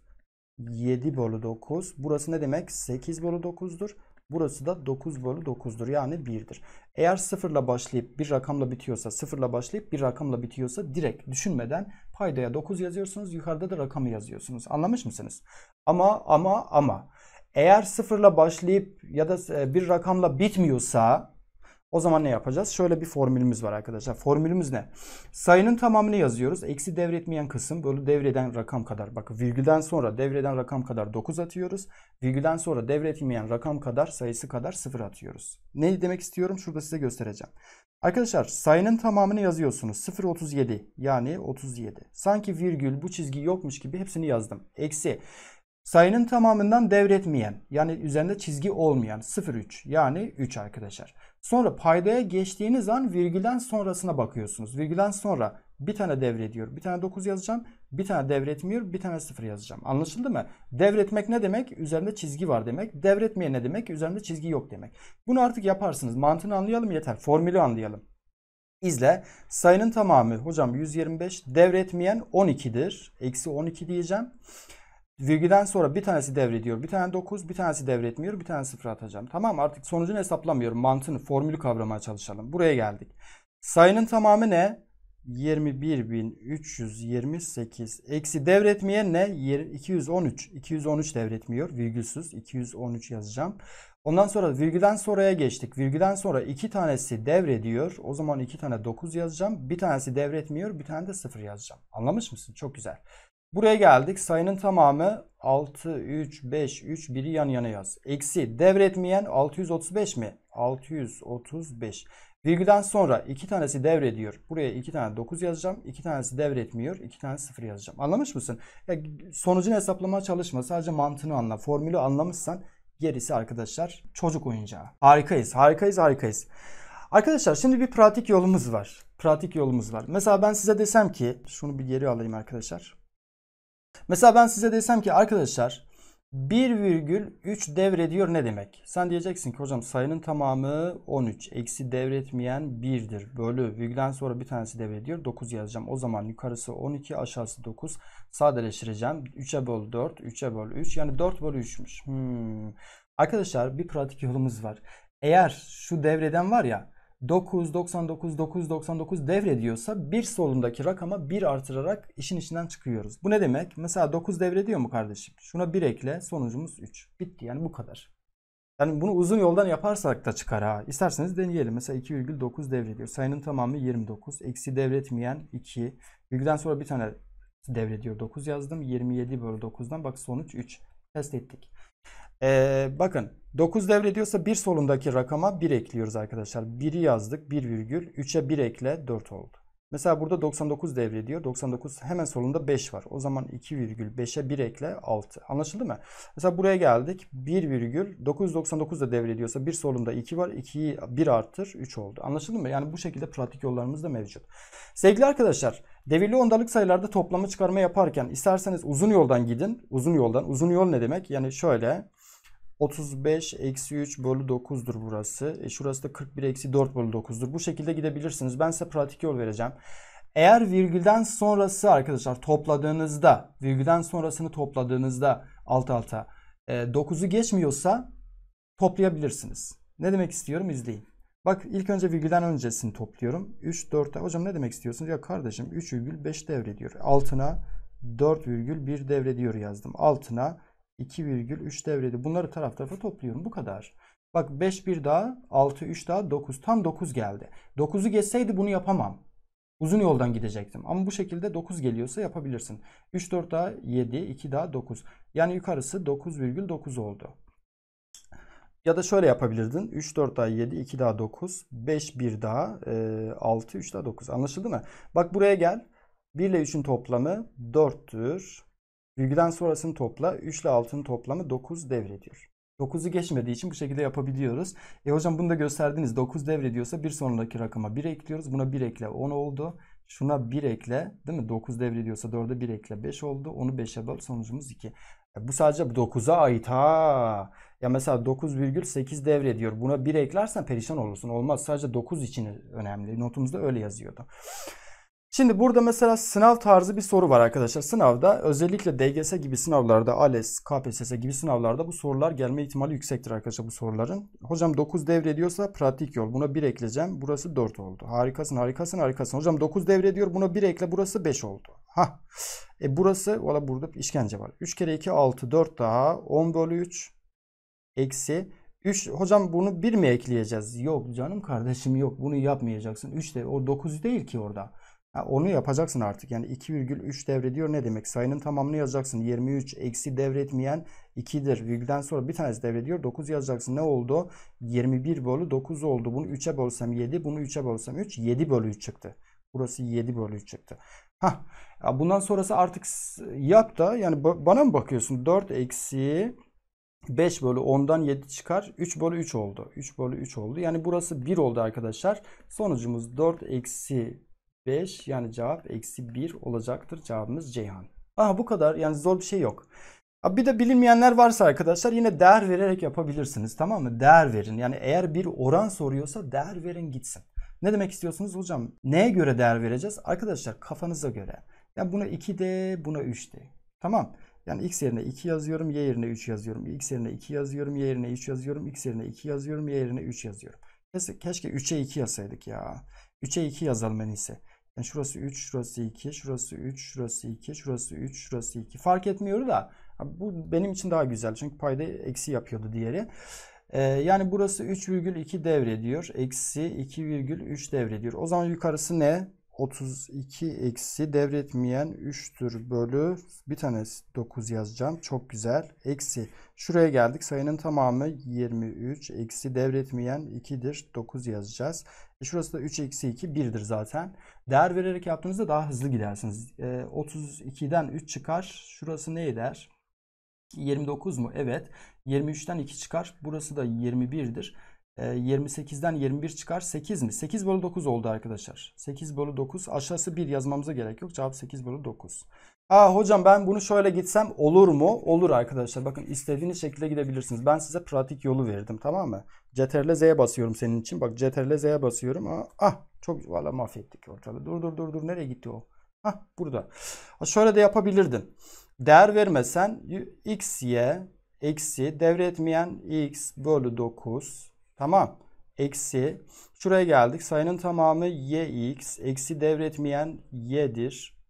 [SPEAKER 1] 7 bölü 9. Burası ne demek? 8 bölü 9'dur. Burası da 9 bölü 9'dur yani 1'dir. Eğer sıfırla başlayıp bir rakamla bitiyorsa sıfırla başlayıp bir rakamla bitiyorsa direkt düşünmeden paydaya 9 yazıyorsunuz yukarıda da rakamı yazıyorsunuz. Anlamış mısınız? Ama ama ama eğer sıfırla başlayıp ya da e, bir rakamla bitmiyorsa o zaman ne yapacağız? Şöyle bir formülümüz var arkadaşlar. Formülümüz ne? Sayının tamamını yazıyoruz. Eksi devretmeyen kısım bölü devreden rakam kadar. Bakın virgülden sonra devreden rakam kadar 9 atıyoruz. Virgülden sonra devretmeyen rakam kadar sayısı kadar 0 atıyoruz. Ne demek istiyorum? Şurada size göstereceğim. Arkadaşlar sayının tamamını yazıyorsunuz. 0.37 yani 37. Sanki virgül bu çizgi yokmuş gibi hepsini yazdım. Eksi sayının tamamından devretmeyen yani üzerinde çizgi olmayan 0.3 yani 3 arkadaşlar. Sonra paydaya geçtiğiniz an virgülden sonrasına bakıyorsunuz. Virgülden sonra bir tane devrediyor. Bir tane 9 yazacağım. Bir tane devretmiyor. Bir tane 0 yazacağım. Anlaşıldı mı? Devretmek ne demek? Üzerinde çizgi var demek. Devretmeye ne demek? Üzerinde çizgi yok demek. Bunu artık yaparsınız. Mantığını anlayalım yeter. Formülü anlayalım. İzle. Sayının tamamı hocam 125 devretmeyen 12'dir. Eksi 12 diyeceğim. Virgülden sonra bir tanesi devrediyor. Bir tane 9, bir tanesi devretmiyor. Bir tane 0 atacağım. Tamam artık sonucunu hesaplamıyorum. Mantığını, formülü kavramaya çalışalım. Buraya geldik. Sayının tamamı ne? 21.328 eksi devretmeyen ne? 213. 213 devretmiyor. Virgülsüz. 213 yazacağım. Ondan sonra virgülden sonraya geçtik. Virgülden sonra iki tanesi devrediyor. O zaman iki tane 9 yazacağım. Bir tanesi devretmiyor. Bir tane de 0 yazacağım. Anlamış mısın? Çok güzel. Buraya geldik. Sayının tamamı 6, 3, 5, 3, 1'i yan yana yaz. Eksi devretmeyen 635 mi? 635. Virgülden sonra iki tanesi devrediyor. Buraya iki tane 9 yazacağım. iki tanesi devretmiyor. iki tane 0 yazacağım. Anlamış mısın? Ya, sonucunu hesaplamaya çalışma. Sadece mantığını anla. Formülü anlamışsan gerisi arkadaşlar çocuk oyuncağı. Harikayız. Harikayız. Harikayız. Arkadaşlar şimdi bir pratik yolumuz var. Pratik yolumuz var. Mesela ben size desem ki şunu bir geri alayım arkadaşlar. Mesela ben size desem ki arkadaşlar 1,3 devrediyor ne demek? Sen diyeceksin ki hocam sayının tamamı 13. Eksi devretmeyen 1'dir. Bölü virgülden sonra bir tanesi devrediyor. 9 yazacağım. O zaman yukarısı 12 aşağısı 9. Sadeleştireceğim. 3'e böl 4. 3'e böl 3. Yani 4 bölü 3'müş. Hmm. Arkadaşlar bir pratik yolumuz var. Eğer şu devreden var ya 999 999 devrediyorsa bir solundaki rakama 1 artırarak işin içinden çıkıyoruz. Bu ne demek? Mesela 9 devrediyor mu kardeşim? Şuna 1 ekle sonucumuz 3. Bitti yani bu kadar. Yani bunu uzun yoldan yaparsak da çıkar ha. İsterseniz deneyelim. Mesela 2,9 devrediyor. Sayının tamamı 29. Eksi devretmeyen 2. Virgülden sonra bir tane devrediyor. 9 yazdım. 27 bölü 9'dan bak sonuç 3. Test ettik. Ee, bakın 9 devrediyorsa bir solundaki rakama 1 ekliyoruz arkadaşlar. 1'i yazdık 1 virgül 3'e 1 ekle 4 oldu. Mesela burada 99 devrediyor. 99 hemen solunda 5 var. O zaman 2,5'e 1 ekle 6. Anlaşıldı mı? Mesela buraya geldik. 1,999 da devrediyorsa bir solunda 2 var. 2'yi 1 arttır 3 oldu. Anlaşıldı mı? Yani bu şekilde pratik yollarımız da mevcut. Sevgili arkadaşlar Devirli ondalık sayılarda toplama çıkarma yaparken isterseniz uzun yoldan gidin. Uzun yoldan. Uzun yol ne demek? Yani şöyle 35 eksi 3 bölü 9'dur burası. E şurası da 41 eksi 4 bölü 9'dur. Bu şekilde gidebilirsiniz. Ben size pratik yol vereceğim. Eğer virgülden sonrası arkadaşlar topladığınızda virgülden sonrasını topladığınızda alt alta e, 9'u geçmiyorsa toplayabilirsiniz. Ne demek istiyorum izleyin. Bak ilk önce virgülden öncesini topluyorum. 3, 4. Hocam ne demek istiyorsun Ya kardeşim 3 virgül 5 devrediyor. Altına 4 virgül 1 devrediyor yazdım. Altına 2,3 devrede. Bunları taraf tarafa topluyorum. Bu kadar. Bak 5 bir daha 6 3 daha 9 tam 9 geldi. 9'u geçseydi bunu yapamam. Uzun yoldan gidecektim. Ama bu şekilde 9 geliyorsa yapabilirsin. 3 4 daha 7 2 daha 9. Yani yukarısı 9,9 oldu. Ya da şöyle yapabilirdin. 3 4 daha 7 2 daha 9 5 1 daha 6 e, 3 daha 9. Anlaşıldı mı? Bak buraya gel. 1 ile 3'ün toplamı 4'tür. Virgülden sonrasını topla. 3 ile 6'nın toplamı 9 devrediyor. 9'u geçmediği için bu şekilde yapabiliyoruz. E hocam bunu da gösterdiniz. 9 devrediyorsa bir sonraki rakama 1 ekliyoruz. Buna 1 ekle 10 oldu. Şuna 1 ekle değil mi? 9 devrediyorsa 4'e 1 ekle 5 oldu. Onu 5'e böl sonucumuz 2. E bu sadece 9'a ait ha. Ya mesela 9,8 devrediyor. Buna 1 eklersen perişan olursun. Olmaz sadece 9 için önemli. Notumuzda öyle yazıyordu. Şimdi burada mesela sınav tarzı bir soru var arkadaşlar. Sınavda özellikle DGS gibi sınavlarda, ALES, KPSS gibi sınavlarda bu sorular gelme ihtimali yüksektir arkadaşlar bu soruların. Hocam 9 devrediyorsa pratik yol. Buna 1 ekleyeceğim. Burası 4 oldu. Harikasın, harikasın, harikasın. Hocam 9 devrediyor. Buna 1 ekle. Burası 5 oldu. Ha. E burası valla burada işkence var. 3 kere 2 6 4 daha 10 bölü 3 eksi 3 hocam bunu 1 mi ekleyeceğiz? Yok canım kardeşim yok. Bunu yapmayacaksın. 3 de o 9 değil ki orada. Ha, onu yapacaksın artık. Yani 2,3 devrediyor ne demek? Sayının tamamını yazacaksın. 23 eksi devretmeyen 2'dir. Virgülden sonra bir tanesi devrediyor 9 yazacaksın. Ne oldu? 21 bölü 9 oldu. Bunu 3'e bölsem 7. Bunu 3'e bölsem 3. 7 bölü 3 çıktı. Burası 7 bölü 3 çıktı. Hah. Bundan sonrası artık yap da yani bana mı bakıyorsun? 4 eksi 5 bölü 10'dan 7 çıkar. 3 bölü 3 oldu. 3 bölü 3 oldu. Yani burası 1 oldu arkadaşlar. Sonucumuz 4 eksi 5 yani cevap eksi 1 olacaktır. Cevabımız Ceyhan. Aha bu kadar yani zor bir şey yok. bir de bilinmeyenler varsa arkadaşlar yine değer vererek yapabilirsiniz tamam mı? Değer verin. Yani eğer bir oran soruyorsa değer verin gitsin. Ne demek istiyorsunuz hocam? Neye göre değer vereceğiz? Arkadaşlar kafanıza göre. Yani buna 2D, buna 3D. Tamam. Yani x yerine 2 yazıyorum, y yerine 3 yazıyorum. x yerine 2 yazıyorum, y yerine 3 yazıyorum. x yerine 2 yazıyorum, y yerine 3 yazıyorum. Keşke 3'e 2 yazsaydık ya. 3'e 2 yazalım en iyisi. Yani şurası 3, şurası 2, şurası 3, şurası 2, şurası 3, şurası 2. Fark etmiyor da bu benim için daha güzel. Çünkü payda eksi yapıyordu diğeri. Ee, yani burası 3,2 devrediyor. Eksi 2,3 devrediyor. O zaman yukarısı ne? 32 eksi devretmeyen 3'tür bölü bir tane 9 yazacağım. Çok güzel. Eksi. Şuraya geldik. Sayının tamamı 23 eksi devretmeyen 2'dir. 9 yazacağız. Şurası da 3 eksi 2 1'dir zaten. Değer vererek yaptığınızda daha hızlı gidersiniz. E, 32'den 3 çıkar. Şurası ne eder? 29 mu? Evet. 23'ten 2 çıkar. Burası da 21'dir. E, 28'den 21 çıkar. 8 mi? 8 bölü 9 oldu arkadaşlar. 8 bölü 9. Aşağısı 1 yazmamıza gerek yok. Cevap 8 bölü 9. Aa hocam ben bunu şöyle gitsem olur mu? Olur arkadaşlar. Bakın istediğiniz şekilde gidebilirsiniz. Ben size pratik yolu verdim tamam mı? Ctrl Z'ye basıyorum senin için. Bak Ctrl Z'ye basıyorum. Aa, ah çok valla mahvettik ortalığı. Dur dur dur dur nereye gitti o? Ah burada. Şöyle de yapabilirdin. Değer vermesen x, y eksi devretmeyen x bölü 9 tamam eksi şuraya geldik sayının tamamı y x eksi devretmeyen y'dir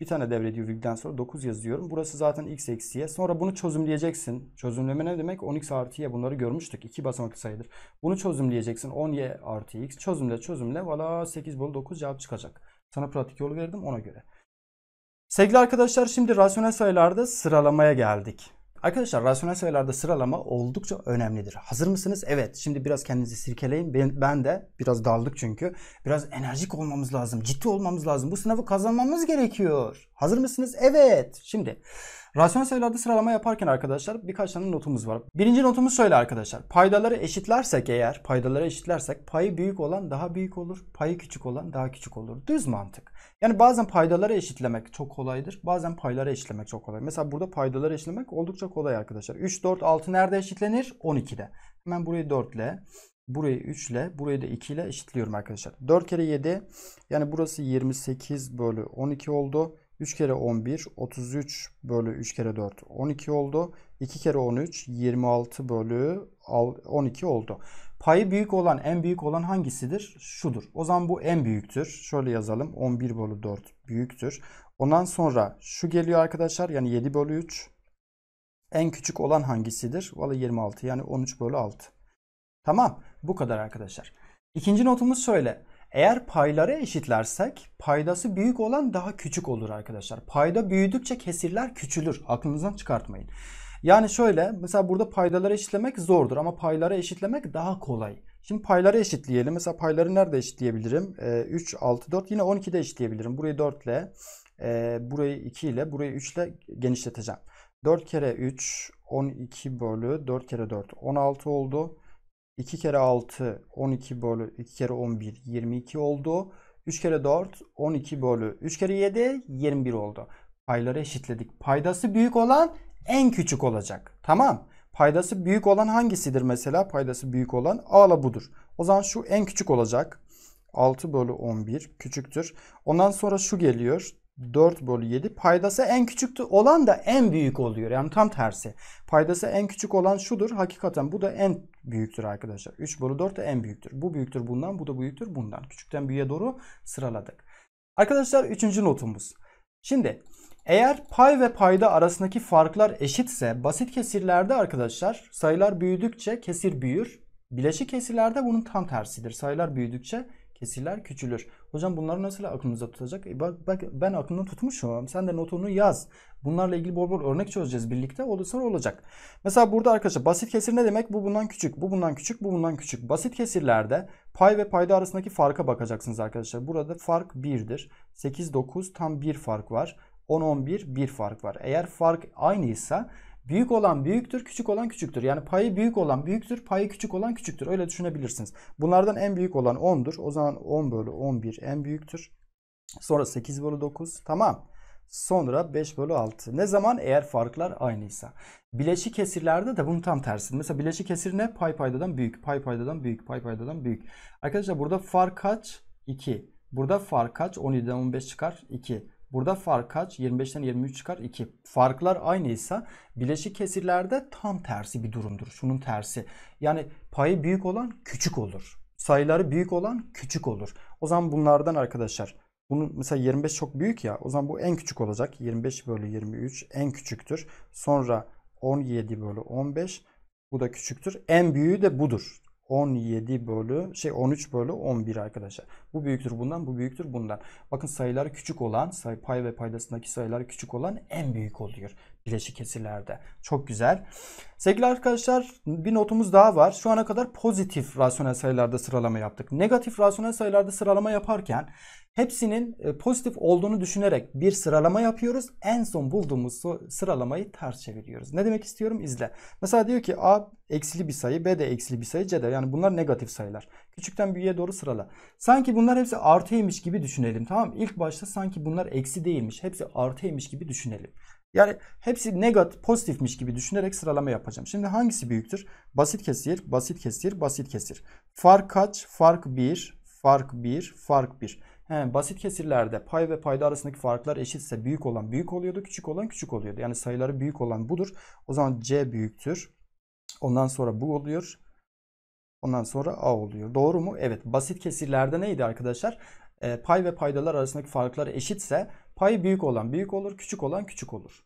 [SPEAKER 1] bir tane devrediyor virgülden sonra 9 yazıyorum. Burası zaten x eksi y. Sonra bunu çözümleyeceksin. Çözümleme ne demek? 10x artı y bunları görmüştük. 2 basamaklı sayıdır. Bunu çözümleyeceksin. 10y artı x. Çözümle çözümle valla 8 bölü 9 cevap çıkacak. Sana pratik yolu verdim ona göre. Sevgili arkadaşlar şimdi rasyonel sayılarda sıralamaya geldik. Arkadaşlar rasyonel sayılarda sıralama oldukça önemlidir. Hazır mısınız? Evet. Şimdi biraz kendinizi sirkeleyin. Ben, ben de biraz daldık çünkü. Biraz enerjik olmamız lazım. Ciddi olmamız lazım. Bu sınavı kazanmamız gerekiyor. Hazır mısınız? Evet. Şimdi Rasyonel sayılarda sıralama yaparken arkadaşlar birkaç tane notumuz var. Birinci notumuz şöyle arkadaşlar. Paydaları eşitlersek eğer paydaları eşitlersek payı büyük olan daha büyük olur. Payı küçük olan daha küçük olur. Düz mantık. Yani bazen paydaları eşitlemek çok kolaydır. Bazen payları eşitlemek çok kolay. Mesela burada paydaları eşitlemek oldukça kolay arkadaşlar. 3, 4, 6 nerede eşitlenir? 12'de. Hemen burayı 4 ile Burayı 3 ile burayı da 2 ile eşitliyorum arkadaşlar. 4 kere 7 yani burası 28 bölü 12 oldu. 3 kere 11 33 bölü 3 kere 4 12 oldu. 2 kere 13 26 bölü 12 oldu. Payı büyük olan en büyük olan hangisidir? Şudur. O zaman bu en büyüktür. Şöyle yazalım. 11 bölü 4 büyüktür. Ondan sonra şu geliyor arkadaşlar. Yani 7 bölü 3. En küçük olan hangisidir? Valla 26 yani 13 bölü 6. Tamam. Bu kadar arkadaşlar. İkinci notumuz şöyle. Eğer payları eşitlersek paydası büyük olan daha küçük olur arkadaşlar. Payda büyüdükçe kesirler küçülür. Aklınızdan çıkartmayın. Yani şöyle mesela burada paydaları eşitlemek zordur ama payları eşitlemek daha kolay. Şimdi payları eşitleyelim. Mesela payları nerede eşitleyebilirim? E, 3, 6, 4 yine 12'de eşitleyebilirim. Burayı 4 ile, e, burayı 2 ile, burayı 3 ile genişleteceğim. 4 kere 3, 12 bölü 4 kere 4, 16 oldu. 2 kere 6 12 bölü 2 kere 11 22 oldu. 3 kere 4 12 bölü 3 kere 7 21 oldu. Payları eşitledik. Paydası büyük olan en küçük olacak. Tamam. Paydası büyük olan hangisidir mesela? Paydası büyük olan A'la budur. O zaman şu en küçük olacak. 6 bölü 11 küçüktür. Ondan sonra şu geliyor. 4 bölü 7 paydası en küçük olan da en büyük oluyor. Yani tam tersi. Paydası en küçük olan şudur. Hakikaten bu da en büyüktür arkadaşlar. 3 bölü 4 de en büyüktür. Bu büyüktür bundan, bu da büyüktür bundan. Küçükten büyüğe doğru sıraladık. Arkadaşlar üçüncü notumuz. Şimdi eğer pay ve payda arasındaki farklar eşitse basit kesirlerde arkadaşlar sayılar büyüdükçe kesir büyür. Bileşik kesirlerde bunun tam tersidir. Sayılar büyüdükçe Kesirler küçülür. Hocam bunları nasıl aklınıza tutacak? E bak, bak ben aklımda tutmuşum. Sen de notunu yaz. Bunlarla ilgili bol bol örnek çözeceğiz birlikte. Olursa olacak. Mesela burada arkadaşlar basit kesir ne demek? Bu bundan küçük, bu bundan küçük, bu bundan küçük. Basit kesirlerde pay ve payda arasındaki farka bakacaksınız arkadaşlar. Burada fark 1'dir. 8, 9 tam 1 fark var. 10, 11 1 fark var. Eğer fark aynıysa Büyük olan büyüktür, küçük olan küçüktür. Yani payı büyük olan büyüktür, payı küçük olan küçüktür. Öyle düşünebilirsiniz. Bunlardan en büyük olan 10'dur. O zaman 10 bölü 11 en büyüktür. Sonra 8 bölü 9. Tamam. Sonra 5 bölü 6. Ne zaman? Eğer farklar aynıysa. Bileşik kesirlerde de bunun tam tersi. Mesela bileşik kesir ne? Pay paydadan büyük, pay paydadan büyük, pay paydadan büyük. Arkadaşlar burada fark kaç? 2. Burada fark kaç? 17'den 15 çıkar. 2. Burada fark kaç? 25'ten 23 çıkar 2. Farklar aynıysa bileşik kesirlerde tam tersi bir durumdur. Şunun tersi. Yani payı büyük olan küçük olur. Sayıları büyük olan küçük olur. O zaman bunlardan arkadaşlar bunun mesela 25 çok büyük ya o zaman bu en küçük olacak. 25 bölü 23 en küçüktür. Sonra 17 bölü 15 bu da küçüktür. En büyüğü de budur. 17 bölü şey 13 bölü 11 arkadaşlar. Bu büyüktür bundan, bu büyüktür bundan. Bakın sayılar küçük olan, say, pay ve paydasındaki sayılar küçük olan en büyük oluyor bileşik kesirlerde. Çok güzel. Sevgili arkadaşlar bir notumuz daha var. Şu ana kadar pozitif rasyonel sayılarda sıralama yaptık. Negatif rasyonel sayılarda sıralama yaparken Hepsinin e, pozitif olduğunu düşünerek bir sıralama yapıyoruz. En son bulduğumuz sıralamayı ters çeviriyoruz. Ne demek istiyorum? İzle. Mesela diyor ki A eksili bir sayı, B de eksili bir sayı, C de. Yani bunlar negatif sayılar. Küçükten büyüğe doğru sırala. Sanki bunlar hepsi artıymış gibi düşünelim. Tamam mı? İlk başta sanki bunlar eksi değilmiş. Hepsi artıymış gibi düşünelim. Yani hepsi negatif, pozitifmiş gibi düşünerek sıralama yapacağım. Şimdi hangisi büyüktür? Basit kesir, basit kesir, basit kesir. Fark kaç? Fark 1, fark 1, fark 1. He, basit kesirlerde pay ve payda arasındaki farklar eşitse büyük olan büyük oluyordu, küçük olan küçük oluyordu. Yani sayıları büyük olan budur. O zaman C büyüktür. Ondan sonra bu oluyor. Ondan sonra A oluyor. Doğru mu? Evet. Basit kesirlerde neydi arkadaşlar? E, pay ve paydalar arasındaki farklar eşitse pay büyük olan büyük olur, küçük olan küçük olur.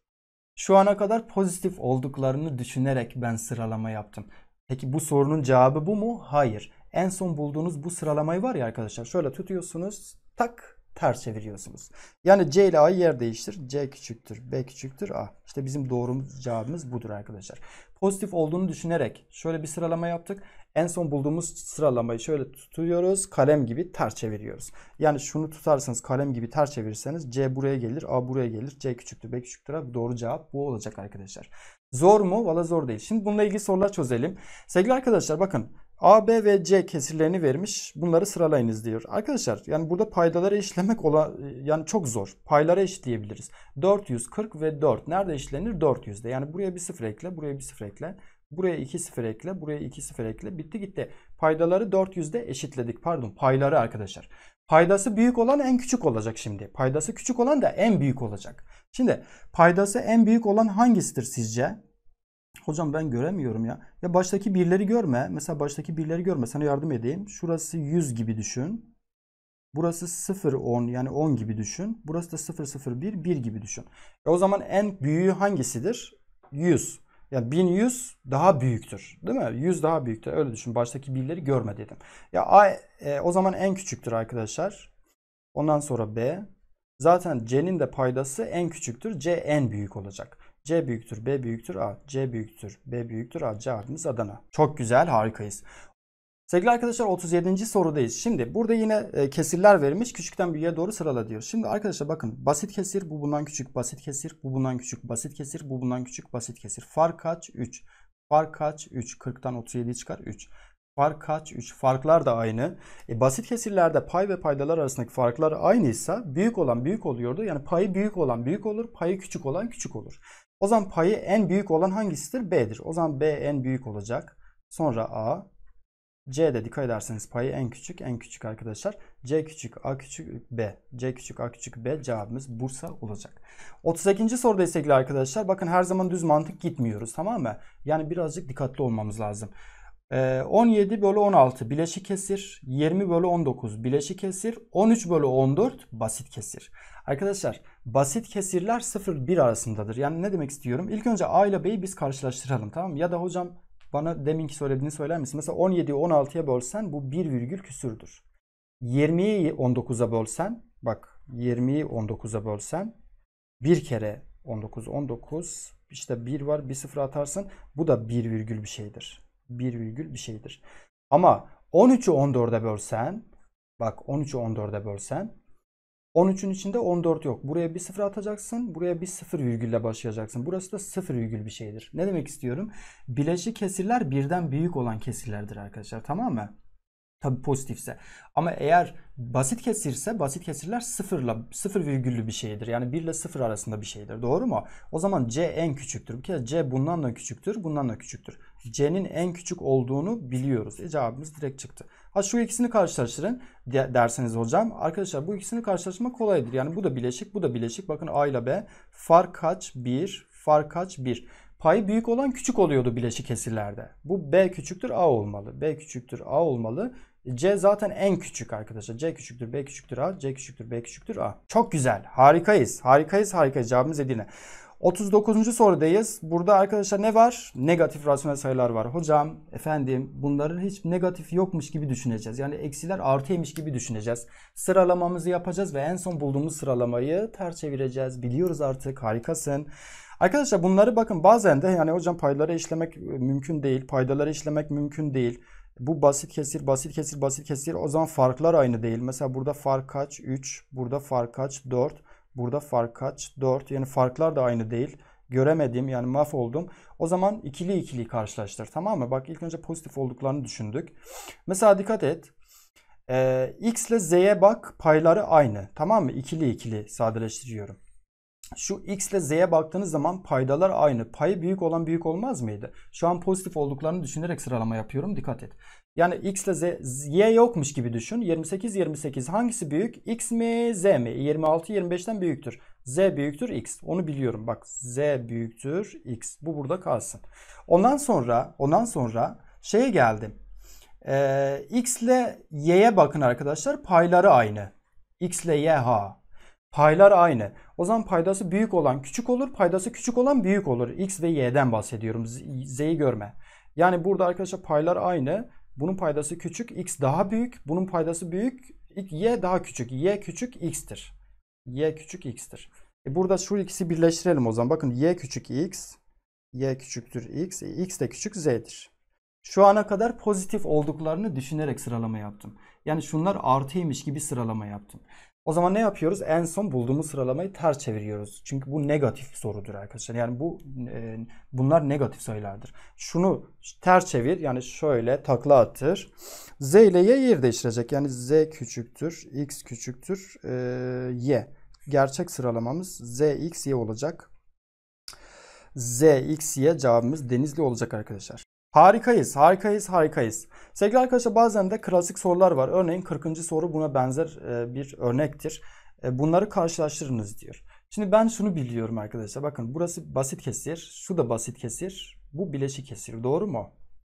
[SPEAKER 1] Şu ana kadar pozitif olduklarını düşünerek ben sıralama yaptım. Peki bu sorunun cevabı bu mu? Hayır. En son bulduğunuz bu sıralamayı var ya arkadaşlar şöyle tutuyorsunuz tak ters çeviriyorsunuz. Yani C ile A'yı yer değiştir. C küçüktür, B küçüktür, A. İşte bizim doğrumuz cevabımız budur arkadaşlar. Pozitif olduğunu düşünerek şöyle bir sıralama yaptık. En son bulduğumuz sıralamayı şöyle tutuyoruz. Kalem gibi ters çeviriyoruz. Yani şunu tutarsanız kalem gibi ters çevirirseniz C buraya gelir, A buraya gelir. C küçüktür, B küçüktür. Doğru cevap bu olacak arkadaşlar. Zor mu? Valla zor değil. Şimdi bununla ilgili sorular çözelim. Sevgili arkadaşlar bakın A, B ve C kesirlerini vermiş. Bunları sıralayınız diyor. Arkadaşlar yani burada paydaları eşlemek ola, yani çok zor. Paylara eşitleyebiliriz. 440 ve 4. Nerede eşlenir? 400'de. Yani buraya bir sıfır ekle, buraya bir sıfır ekle. Buraya iki sıfır ekle, buraya iki sıfır ekle. Bitti gitti. Paydaları 400'de eşitledik. Pardon payları arkadaşlar. Paydası büyük olan en küçük olacak şimdi. Paydası küçük olan da en büyük olacak. Şimdi paydası en büyük olan hangisidir sizce? Hocam ben göremiyorum ya. Ya baştaki birleri görme. Mesela baştaki birleri görme. Sana yardım edeyim. Şurası 100 gibi düşün. Burası 0 10 yani 10 gibi düşün. Burası da 0 0 1 1 gibi düşün. E o zaman en büyüğü hangisidir? 100. Ya 1100 daha büyüktür. Değil mi? 100 daha büyüktür. Öyle düşün. Baştaki birleri görme dedim. Ya A e, o zaman en küçüktür arkadaşlar. Ondan sonra B. Zaten C'nin de paydası en küçüktür. C en büyük olacak. C büyüktür, B büyüktür, A. C büyüktür, B büyüktür, A. Cevabımız Adana. Çok güzel, harikayız. Sevgili arkadaşlar 37. sorudayız. Şimdi burada yine e, kesirler verilmiş. Küçükten büyüğe doğru sırala diyor. Şimdi arkadaşlar bakın basit kesir bu bundan küçük basit kesir bu bundan küçük basit kesir bu bundan küçük basit kesir. Fark kaç? 3. Fark kaç? 3. 40'tan 37 çıkar 3. Fark kaç? 3. Farklar da aynı. E, basit kesirlerde pay ve paydalar arasındaki farklar aynıysa büyük olan büyük oluyordu. Yani payı büyük olan büyük olur, payı küçük olan küçük olur. O zaman payı en büyük olan hangisidir? B'dir. O zaman B en büyük olacak. Sonra A. C de dikkat ederseniz payı en küçük. En küçük arkadaşlar. C küçük A küçük B. C küçük A küçük B cevabımız Bursa olacak. 32. soruda ise arkadaşlar bakın her zaman düz mantık gitmiyoruz tamam mı? Yani birazcık dikkatli olmamız lazım. 17 ee, bölü 16 bileşik kesir. 20 bölü 19 bileşik kesir. 13 bölü 14 basit kesir. Arkadaşlar basit kesirler 0-1 arasındadır. Yani ne demek istiyorum? İlk önce A ile B'yi biz karşılaştıralım tamam mı? Ya da hocam bana deminki söylediğini söyler misin? Mesela 17'yi 16'ya bölsen bu 1 virgül küsürdür. 20'yi 19'a bölsen bak 20'yi 19'a bölsen bir kere 19 19 işte 1 var bir sıfır atarsın bu da 1 virgül bir şeydir. 1 virgül bir şeydir. Ama 13'ü 14'e bölsen bak 13'ü 14'e bölsen 13'ün içinde 14 yok. Buraya bir sıfır atacaksın. Buraya bir sıfır virgülle başlayacaksın. Burası da sıfır virgül bir şeydir. Ne demek istiyorum? Bileşik kesirler birden büyük olan kesirlerdir arkadaşlar. Tamam mı? Tabi pozitifse. Ama eğer basit kesirse basit kesirler sıfırla sıfır virgüllü bir şeydir. Yani 1 ile 0 arasında bir şeydir. Doğru mu? O zaman C en küçüktür. Bir kere C bundan da küçüktür, bundan da küçüktür. C'nin en küçük olduğunu biliyoruz. E cevabımız direkt çıktı. Ha şu ikisini karşılaştırın derseniz hocam. Arkadaşlar bu ikisini karşılaştırmak kolaydır. Yani bu da bileşik, bu da bileşik. Bakın A ile B. Fark kaç? 1. Fark kaç? 1. Payı büyük olan küçük oluyordu bileşik kesirlerde. Bu B küçüktür A olmalı. B küçüktür A olmalı. C zaten en küçük arkadaşlar. C küçüktür, B küçüktür A, C küçüktür, B küçüktür A. Çok güzel. Harikayız. Harikayız, harika. Cevabımız Edirne. 39. sorudayız. Burada arkadaşlar ne var? Negatif rasyonel sayılar var. Hocam, efendim bunların hiç negatif yokmuş gibi düşüneceğiz. Yani eksiler artıymış gibi düşüneceğiz. Sıralamamızı yapacağız ve en son bulduğumuz sıralamayı ters çevireceğiz. Biliyoruz artık harikasın. Arkadaşlar bunları bakın bazen de yani hocam payları işlemek e, mümkün değil. Paydaları işlemek mümkün değil. Bu basit kesir, basit kesir, basit kesir. O zaman farklar aynı değil. Mesela burada fark kaç? 3. Burada fark kaç? 4. Burada fark kaç? 4. Yani farklar da aynı değil. Göremedim yani mahvoldum. O zaman ikili ikili karşılaştır tamam mı? Bak ilk önce pozitif olduklarını düşündük. Mesela dikkat et. Ee, X ile Z'ye bak payları aynı. Tamam mı? İkili ikili sadeleştiriyorum şu x ile z'ye baktığınız zaman paydalar aynı. Payı büyük olan büyük olmaz mıydı? Şu an pozitif olduklarını düşünerek sıralama yapıyorum. Dikkat et. Yani x ile z, y yokmuş gibi düşün. 28, 28 hangisi büyük? x mi, z mi? 26, 25'ten büyüktür. z büyüktür x. Onu biliyorum. Bak z büyüktür x. Bu burada kalsın. Ondan sonra, ondan sonra şeye geldim. Ee, x ile y'ye bakın arkadaşlar. Payları aynı. x ile y ha. Paylar aynı. O zaman paydası büyük olan küçük olur, paydası küçük olan büyük olur. X ve Y'den bahsediyorum. Z'yi görme. Yani burada arkadaşlar paylar aynı. Bunun paydası küçük, X daha büyük. Bunun paydası büyük, Y daha küçük. Y küçük X'tir. Y küçük X'tir. E burada şu ikisi birleştirelim o zaman. Bakın Y küçük X, Y küçüktür X, e, X de küçük Z'dir. Şu ana kadar pozitif olduklarını düşünerek sıralama yaptım. Yani şunlar artıymış gibi sıralama yaptım. O zaman ne yapıyoruz? En son bulduğumuz sıralamayı ters çeviriyoruz. Çünkü bu negatif sorudur arkadaşlar. Yani bu e, bunlar negatif sayılardır. Şunu ters çevir yani şöyle takla attır. Z ile Y yer değiştirecek. Yani Z küçüktür, X küçüktür, e, Y. Gerçek sıralamamız Z, X, Y olacak. Z, X, Y cevabımız Denizli olacak arkadaşlar. Harikayız, harikayız, harikayız. Sevgili arkadaşlar bazen de klasik sorular var. Örneğin 40. soru buna benzer e, bir örnektir. E, bunları karşılaştırınız diyor. Şimdi ben şunu biliyorum arkadaşlar. Bakın burası basit kesir, şu da basit kesir, bu bileşik kesir. Doğru mu?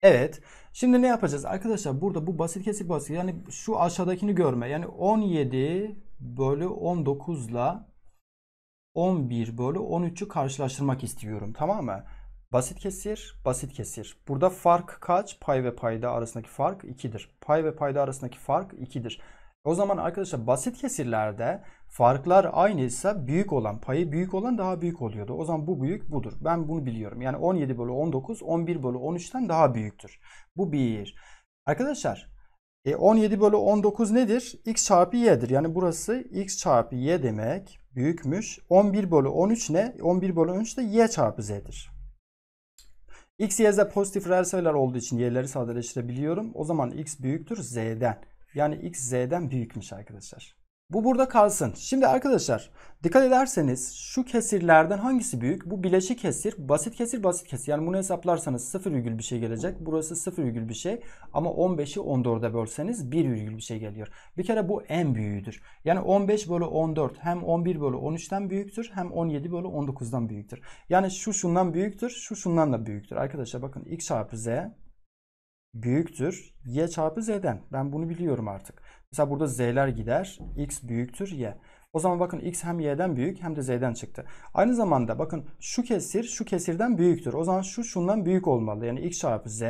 [SPEAKER 1] Evet. Şimdi ne yapacağız? Arkadaşlar burada bu basit kesir basit. Yani şu aşağıdakini görme. Yani 17 bölü 19 ile 11 bölü 13'ü karşılaştırmak istiyorum. Tamam mı? Basit kesir, basit kesir. Burada fark kaç? Pay ve payda arasındaki fark 2'dir. Pay ve payda arasındaki fark 2'dir. O zaman arkadaşlar basit kesirlerde farklar aynıysa büyük olan payı büyük olan daha büyük oluyordu. O zaman bu büyük budur. Ben bunu biliyorum. Yani 17 bölü 19 11 bölü 13'ten daha büyüktür. Bu bir. Arkadaşlar e 17 bölü 19 nedir? X çarpı Y'dir. Yani burası X çarpı Y demek büyükmüş. 11 bölü 13 ne? 11 bölü 13 de Y çarpı Z'dir. X, Y, pozitif reel sayılar olduğu için y'leri sadeleştirebiliyorum. O zaman X büyüktür Z'den. Yani X Z'den büyükmüş arkadaşlar. Bu burada kalsın. Şimdi arkadaşlar dikkat ederseniz şu kesirlerden hangisi büyük? Bu bileşik kesir, basit kesir, basit kesir. Yani bunu hesaplarsanız 0 virgül bir şey gelecek. Burası 0 virgül bir şey ama 15'i 14'e bölseniz 1 virgül bir şey geliyor. Bir kere bu en büyüğüdür. Yani 15 bölü 14 hem 11 bölü 13'ten büyüktür hem 17 bölü 19'dan büyüktür. Yani şu şundan büyüktür, şu şundan da büyüktür. Arkadaşlar bakın x çarpı z büyüktür y çarpı z'den. Ben bunu biliyorum artık. Mesela burada z'ler gider. x büyüktür y. O zaman bakın x hem y'den büyük hem de z'den çıktı. Aynı zamanda bakın şu kesir şu kesirden büyüktür. O zaman şu şundan büyük olmalı. Yani x çarpı z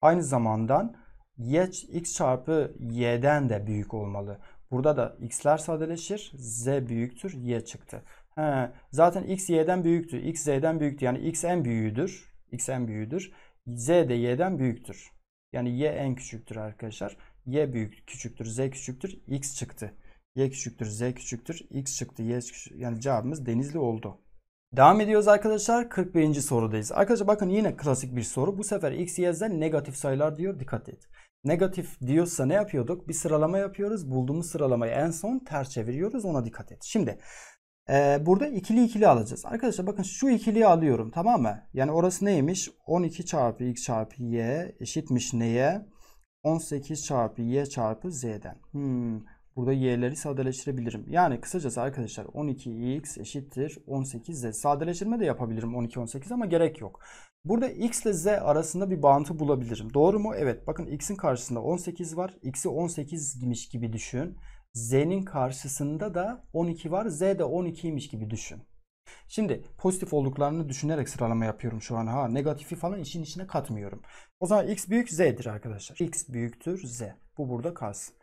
[SPEAKER 1] aynı zamandan y, x çarpı y'den de büyük olmalı. Burada da x'ler sadeleşir. z büyüktür y çıktı. He, zaten x y'den büyüktü. x z'den büyüktü. Yani x en büyüğüdür. x en büyüğüdür. z de y'den büyüktür. Yani y en küçüktür arkadaşlar y büyük küçüktür z küçüktür x çıktı. Y küçüktür z küçüktür x çıktı y küçüktür. Yani cevabımız denizli oldu. Devam ediyoruz arkadaşlar 41. sorudayız. Arkadaşlar bakın yine klasik bir soru. Bu sefer x, y, z negatif sayılar diyor dikkat et. Negatif diyorsa ne yapıyorduk? Bir sıralama yapıyoruz. Bulduğumuz sıralamayı en son ters çeviriyoruz ona dikkat et. Şimdi e, burada ikili ikili alacağız. Arkadaşlar bakın şu ikiliyi alıyorum tamam mı? Yani orası neymiş? 12 çarpı x çarpı y eşitmiş neye? 18 çarpı y çarpı z'den. Hmm. Burada y'leri sadeleştirebilirim. Yani kısacası arkadaşlar 12x eşittir 18z. Sadeleştirme de yapabilirim 12-18 ama gerek yok. Burada x ile z arasında bir bağıntı bulabilirim. Doğru mu? Evet. Bakın x'in karşısında 18 var. x'i 18'miş gibi düşün. z'nin karşısında da 12 var. z de 12'ymiş gibi düşün. Şimdi pozitif olduklarını düşünerek sıralama yapıyorum şu an. Ha negatifi falan işin içine katmıyorum. O zaman x büyük z'dir arkadaşlar. x büyüktür z. Bu burada kalsın.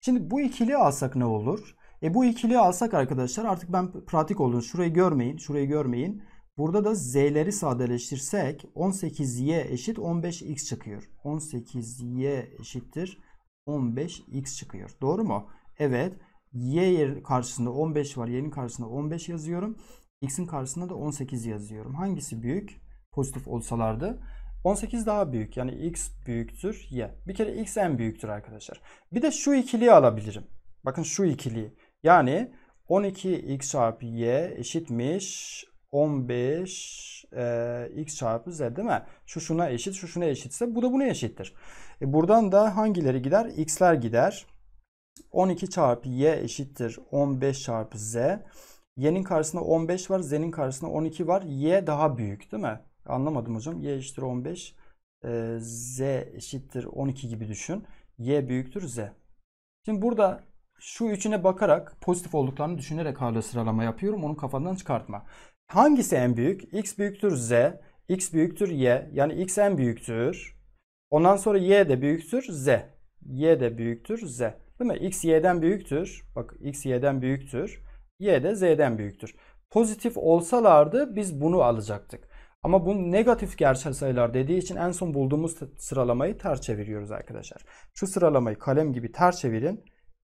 [SPEAKER 1] Şimdi bu ikili alsak ne olur? E bu ikili alsak arkadaşlar artık ben pratik oldum. Şurayı görmeyin. Şurayı görmeyin. Burada da z'leri sadeleştirsek 18y eşit 15x çıkıyor. 18y eşittir 15x çıkıyor. Doğru mu? Evet. Y karşısında 15 var. Y'nin karşısında 15 yazıyorum. X'in karşısına da 18 yazıyorum. Hangisi büyük? Pozitif olsalardı. 18 daha büyük. Yani X büyüktür Y. Bir kere X en büyüktür arkadaşlar. Bir de şu ikiliyi alabilirim. Bakın şu ikiliyi. Yani 12 X çarpı Y eşitmiş 15 e, X çarpı Z değil mi? Şu şuna eşit, şu şuna eşitse bu da buna eşittir. E, buradan da hangileri gider? X'ler gider. 12 çarpı Y eşittir 15 çarpı Z. Y'nin karşısında 15 var. Z'nin karşısında 12 var. Y daha büyük değil mi? Anlamadım hocam. Y eşittir 15. E, z eşittir 12 gibi düşün. Y büyüktür Z. Şimdi burada şu üçüne bakarak pozitif olduklarını düşünerek hala sıralama yapıyorum. Onu kafandan çıkartma. Hangisi en büyük? X büyüktür Z. X büyüktür Y. Yani X en büyüktür. Ondan sonra Y de büyüktür Z. Y de büyüktür Z. Değil mi? X Y'den büyüktür. Bak X Y'den büyüktür. Y de Z'den büyüktür. Pozitif olsalardı biz bunu alacaktık. Ama bu negatif gerçel sayılar dediği için en son bulduğumuz sıralamayı ters çeviriyoruz arkadaşlar. Şu sıralamayı kalem gibi ters çevirin.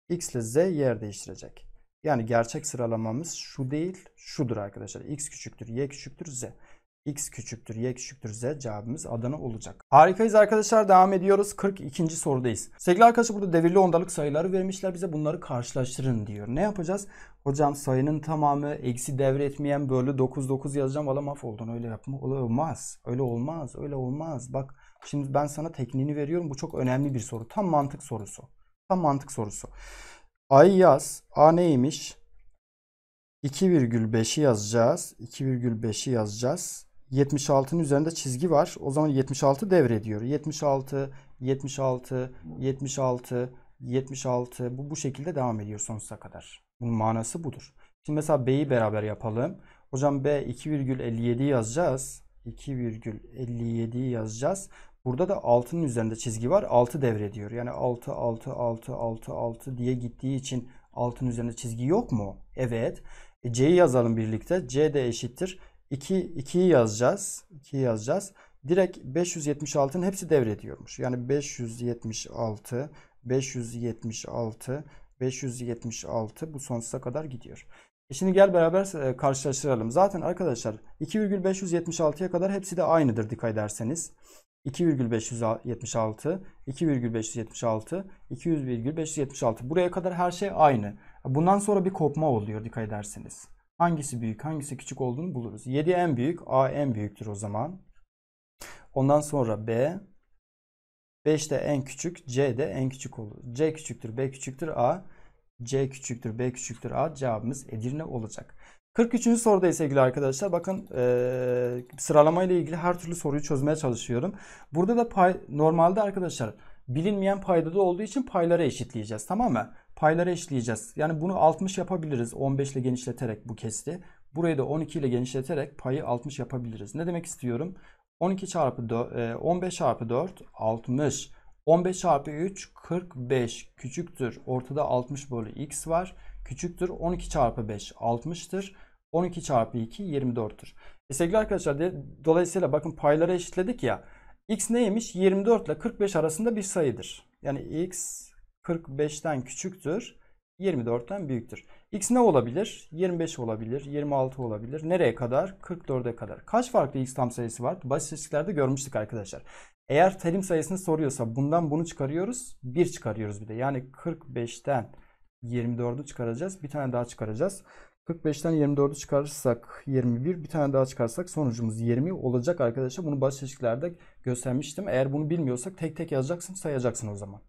[SPEAKER 1] X ile Z yer değiştirecek. Yani gerçek sıralamamız şu değil, şudur arkadaşlar. X küçüktür, Y küçüktür, Z x küçüktür, y küçüktür, z cevabımız Adana olacak. Harikayız arkadaşlar. Devam ediyoruz. 42. sorudayız. Sevgili arkadaşlar burada devirli ondalık sayıları vermişler bize. Bunları karşılaştırın diyor. Ne yapacağız? Hocam sayının tamamı eksi devretmeyen bölü 9 9 yazacağım. Valla mahvoldun öyle yapma. olmaz. Öyle olmaz. Öyle olmaz. Bak şimdi ben sana tekniğini veriyorum. Bu çok önemli bir soru. Tam mantık sorusu. Tam mantık sorusu. Ay yaz. A neymiş? 2,5'i yazacağız. 2,5'i yazacağız. 76'nın üzerinde çizgi var. O zaman 76 devrediyor. 76, 76, 76, 76 bu bu şekilde devam ediyor sonsuza kadar. Bunun manası budur. Şimdi mesela B'yi beraber yapalım. Hocam B 2,57 yazacağız. 2,57 yazacağız. Burada da 6'nın üzerinde çizgi var. 6 devrediyor. Yani 6, 6, 6, 6, 6 diye gittiği için 6'nın üzerinde çizgi yok mu? Evet. E C'yi yazalım birlikte. C de eşittir. 2, 2'yi yazacağız. 2'yi yazacağız. Direkt 576'nın hepsi devrediyormuş. Yani 576, 576, 576 bu sonsuza kadar gidiyor. E şimdi gel beraber e, karşılaştıralım. Zaten arkadaşlar 2,576'ya kadar hepsi de aynıdır dikkat ederseniz. 2,576, 2,576, 2,576 Buraya kadar her şey aynı. Bundan sonra bir kopma oluyor dikkat ederseniz hangisi büyük hangisi küçük olduğunu buluruz. 7 en büyük A en büyüktür o zaman. Ondan sonra B 5 de en küçük C de en küçük olur. C küçüktür B küçüktür A C küçüktür B küçüktür A cevabımız Edirne olacak. 43. soruda ise sevgili arkadaşlar bakın e, sıralama ilgili her türlü soruyu çözmeye çalışıyorum. Burada da pay normalde arkadaşlar bilinmeyen paydada olduğu için paylara eşitleyeceğiz tamam mı? payları eşleyeceğiz. Yani bunu 60 yapabiliriz 15 ile genişleterek bu kesti. Burayı da 12 ile genişleterek payı 60 yapabiliriz. Ne demek istiyorum? 12 çarpı 4, 15 e, çarpı 4 60. 15 çarpı 3 45 küçüktür. Ortada 60 bölü x var. Küçüktür 12 çarpı 5 60'tır. 12 çarpı 2 24'tür. E sevgili arkadaşlar de, dolayısıyla bakın payları eşitledik ya. X neymiş? 24 ile 45 arasında bir sayıdır. Yani x 45'ten küçüktür. 24'ten büyüktür. X ne olabilir? 25 olabilir, 26 olabilir. Nereye kadar? 44'e kadar. Kaç farklı x tam sayısı var? Basit ilişkilerde görmüştük arkadaşlar. Eğer terim sayısını soruyorsa bundan bunu çıkarıyoruz. 1 çıkarıyoruz bir de. Yani 45'ten 24'ü çıkaracağız. Bir tane daha çıkaracağız. 45'ten 24'ü çıkarırsak 21 bir tane daha çıkarsak sonucumuz 20 olacak arkadaşlar. Bunu basit ilişkilerde göstermiştim. Eğer bunu bilmiyorsak tek tek yazacaksın sayacaksın o zaman.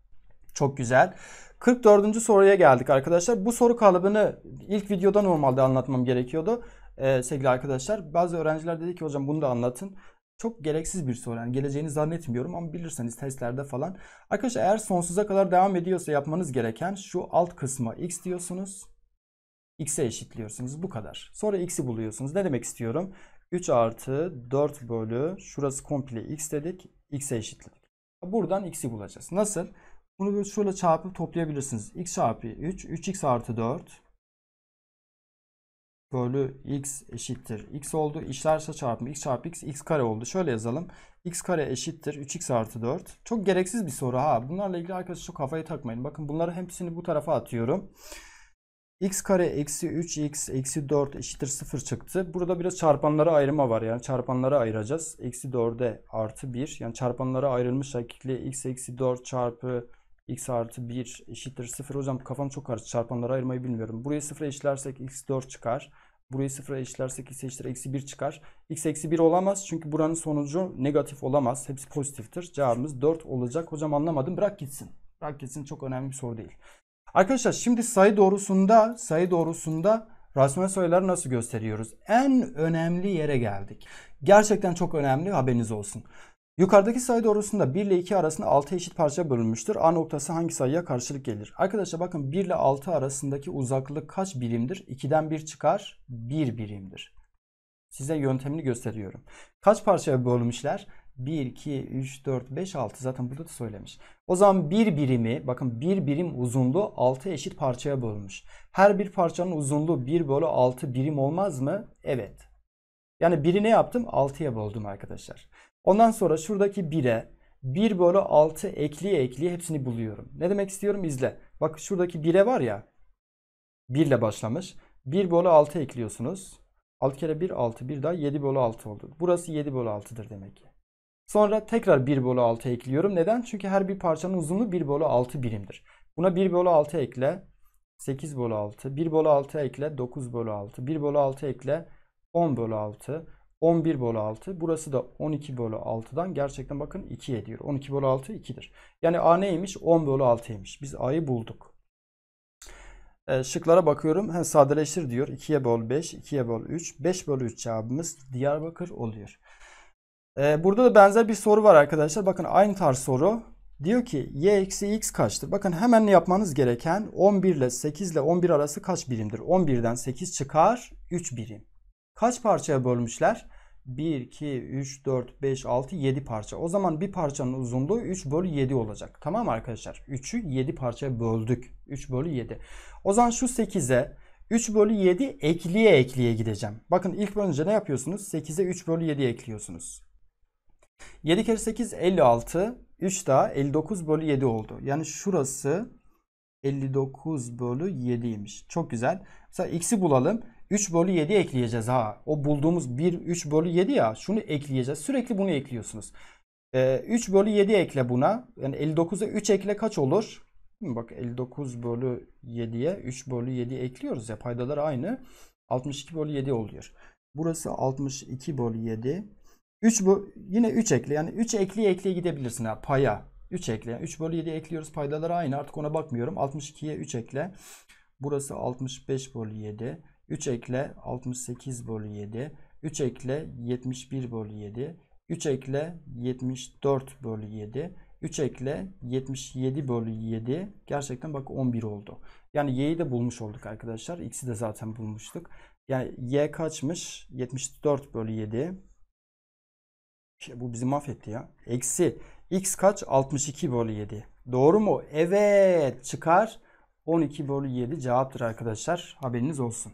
[SPEAKER 1] Çok güzel. 44. soruya geldik arkadaşlar. Bu soru kalıbını ilk videoda normalde anlatmam gerekiyordu. Ee, sevgili arkadaşlar bazı öğrenciler dedi ki hocam bunu da anlatın. Çok gereksiz bir soru yani geleceğini zannetmiyorum ama bilirseniz testlerde falan. Arkadaşlar eğer sonsuza kadar devam ediyorsa yapmanız gereken şu alt kısma x diyorsunuz. X'e eşitliyorsunuz bu kadar. Sonra x'i buluyorsunuz. Ne demek istiyorum? 3 artı 4 bölü şurası komple x dedik. X'e eşitledik. Buradan x'i bulacağız. Nasıl? Bunu böyle şöyle çarpıp toplayabilirsiniz. x çarpı 3, 3x artı 4 bölü x eşittir. x oldu. İşlerse çarpımı x çarpı x, x kare oldu. Şöyle yazalım. x kare eşittir. 3x artı 4. Çok gereksiz bir soru ha. Bunlarla ilgili arkadaşlar çok kafayı takmayın. Bakın bunları hepsini bu tarafa atıyorum x kare eksi 3x eksi 4 eşittir 0 çıktı. Burada biraz çarpanlara ayrıma var. Yani çarpanlara ayıracağız. Eksi 4'e artı 1. Yani çarpanlara ayrılmış şekilde x eksi 4 çarpı x artı 1 eşittir 0. Hocam kafam çok karıştı çarpanları ayırmayı bilmiyorum. Burayı 0 eşitlersek x 4 çıkar. Burayı 0 eşitlersek x eşittir eksi 1 çıkar. x eksi 1 olamaz çünkü buranın sonucu negatif olamaz. Hepsi pozitiftir. Cevabımız 4 olacak. Hocam anlamadım bırak gitsin. Bırak gitsin çok önemli bir soru değil. Arkadaşlar şimdi sayı doğrusunda sayı doğrusunda rasyonel sayıları nasıl gösteriyoruz? En önemli yere geldik. Gerçekten çok önemli haberiniz olsun. Yukarıdaki sayı doğrusunda 1 ile 2 arasında 6 eşit parça bölünmüştür. A noktası hangi sayıya karşılık gelir? Arkadaşlar bakın 1 ile 6 arasındaki uzaklık kaç birimdir? 2'den 1 çıkar 1 birimdir. Size yöntemini gösteriyorum. Kaç parçaya bölmüşler? 1, 2, 3, 4, 5, 6 zaten burada da söylemiş. O zaman 1 birimi bakın 1 birim uzunluğu 6 eşit parçaya bölmüş. Her bir parçanın uzunluğu 1 bölü 6 birim olmaz mı? Evet. Yani biri ne yaptım? 6'ya böldüm arkadaşlar. Ondan sonra şuradaki 1'e 1 bölü 6 ekliye ekliye hepsini buluyorum. Ne demek istiyorum? İzle. Bak şuradaki 1'e var ya 1 ile başlamış. 1 bölü 6 ekliyorsunuz. 6 kere 1 6 1 daha 7 bölü 6 oldu. Burası 7 bölü 6'dır demek ki. Sonra tekrar 1 bölü 6 ekliyorum. Neden? Çünkü her bir parçanın uzunluğu 1 bölü 6 birimdir. Buna 1 bölü 6 ekle 8 bölü 6. 1 bölü 6 ekle 9 bölü 6. 1 bölü 6 ekle 10 bölü 6. 11 bölü 6. Burası da 12 bölü 6'dan gerçekten bakın 2 ediyor. 12 bölü 6 2'dir. Yani A neymiş? 10 bölü 6'ymiş. Biz A'yı bulduk. E, şıklara bakıyorum. He, sadeleştir diyor. 2'ye böl 5, 2'ye böl 3. 5 bölü 3 cevabımız Diyarbakır oluyor. E, burada da benzer bir soru var arkadaşlar. Bakın aynı tarz soru. Diyor ki y eksi x kaçtır? Bakın hemen ne yapmanız gereken 11 ile 8 ile 11 arası kaç birimdir? 11'den 8 çıkar 3 birim. Kaç parçaya bölmüşler? 1, 2, 3, 4, 5, 6, 7 parça. O zaman bir parçanın uzunluğu 3 bölü 7 olacak. Tamam arkadaşlar? 3'ü 7 parçaya böldük. 3 bölü 7. O zaman şu 8'e 3 bölü 7 ekliye ekliye gideceğim. Bakın ilk önce ne yapıyorsunuz? 8'e 3 bölü 7 ekliyorsunuz. 7 kere 8 56. 3 daha 59 bölü 7 oldu. Yani şurası 59 bölü 7'ymiş. Çok güzel. Mesela x'i bulalım. 3 bölü 7 ekleyeceğiz ha. O bulduğumuz 1 3 bölü 7 ya şunu ekleyeceğiz. Sürekli bunu ekliyorsunuz. Ee, 3 bölü 7 ekle buna. Yani 59'a 3 ekle kaç olur? Bak 59 bölü 7'ye 3 bölü 7 ekliyoruz ya paydalar aynı. 62 bölü 7 oluyor. Burası 62 bölü 7. 3 bu yine 3 ekle yani 3 ekli ekliye gidebilirsin ha paya. 3 ekle. 3 bölü 7 ekliyoruz paydalar aynı artık ona bakmıyorum. 62'ye 3 ekle. Burası 65 bölü 7. 3 ekle 68 bölü 7. 3 ekle 71 bölü 7. 3 ekle 74 bölü 7. 3 ekle 77 bölü 7 gerçekten bak 11 oldu. Yani y'yi de bulmuş olduk arkadaşlar. X'i de zaten bulmuştuk. Yani y kaçmış? 74 bölü 7. Şey, bu bizi mahvetti ya. Eksi x kaç? 62 bölü 7. Doğru mu? Evet çıkar. 12 bölü 7 cevaptır arkadaşlar. Haberiniz olsun.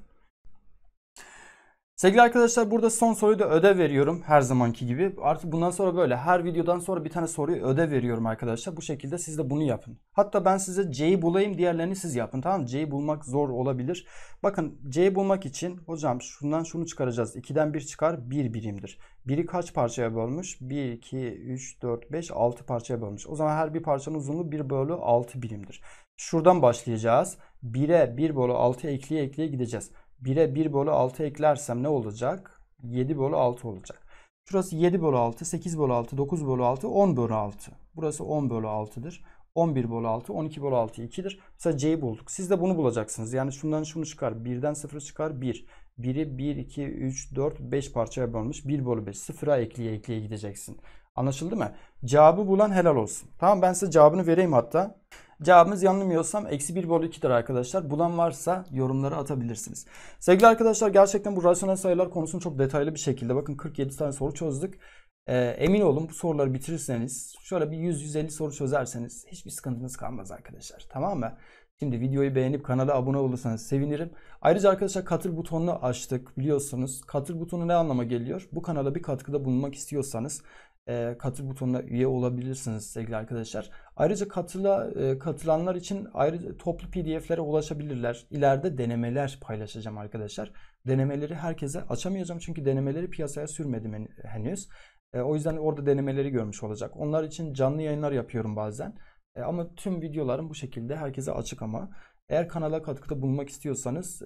[SPEAKER 1] Sevgili arkadaşlar burada son soruyu da ödev veriyorum her zamanki gibi. Artık bundan sonra böyle her videodan sonra bir tane soruyu ödev veriyorum arkadaşlar. Bu şekilde siz de bunu yapın. Hatta ben size C'yi bulayım diğerlerini siz yapın tamam mı? C'yi bulmak zor olabilir. Bakın C'yi bulmak için hocam şundan şunu çıkaracağız. 2'den 1 çıkar 1 bir birimdir. Biri kaç parçaya bölmüş? 1, 2, 3, 4, 5, 6 parçaya bölmüş. O zaman her bir parçanın uzunluğu 1 bölü 6 birimdir. Şuradan başlayacağız. 1'e 1 bölü 6 ekleye ekleye gideceğiz. 1'e 1 bölü 6 eklersem ne olacak? 7 bölü 6 olacak. Şurası 7 bölü 6, 8 bölü 6, 9 bölü 6, 10 bölü 6. Burası 10 bölü 6'dır. 11 bölü 6, 12 bölü 6 2'dir. Mesela C'yi bulduk. Siz de bunu bulacaksınız. Yani şundan şunu çıkar. 1'den 0 çıkar 1. 1'i 1, 2, 3, 4, 5 parçaya bölmüş. 1 bölü 5. 0'a ekleye ekleye gideceksin. Anlaşıldı mı? Cevabı bulan helal olsun. Tamam ben size cevabını vereyim hatta. Cevabımız yanılmıyorsam eksi 1 bölü 2'dir arkadaşlar. Bulan varsa yorumlara atabilirsiniz. Sevgili arkadaşlar gerçekten bu rasyonel sayılar konusunu çok detaylı bir şekilde bakın 47 tane soru çözdük. Ee, emin olun bu soruları bitirirseniz şöyle bir 100-150 soru çözerseniz hiçbir sıkıntınız kalmaz arkadaşlar. Tamam mı? Şimdi videoyu beğenip kanala abone olursanız sevinirim. Ayrıca arkadaşlar katıl butonunu açtık biliyorsunuz. Katıl butonu ne anlama geliyor? Bu kanala bir katkıda bulunmak istiyorsanız e, katıl butonuna üye olabilirsiniz sevgili arkadaşlar. Ayrıca katıla katılanlar için ayrı toplu PDF'lere ulaşabilirler. İleride denemeler paylaşacağım arkadaşlar. Denemeleri herkese açamayacağım çünkü denemeleri piyasaya sürmedim henüz. o yüzden orada denemeleri görmüş olacak. Onlar için canlı yayınlar yapıyorum bazen. ama tüm videolarım bu şekilde herkese açık ama. Eğer kanala katkıda bulunmak istiyorsanız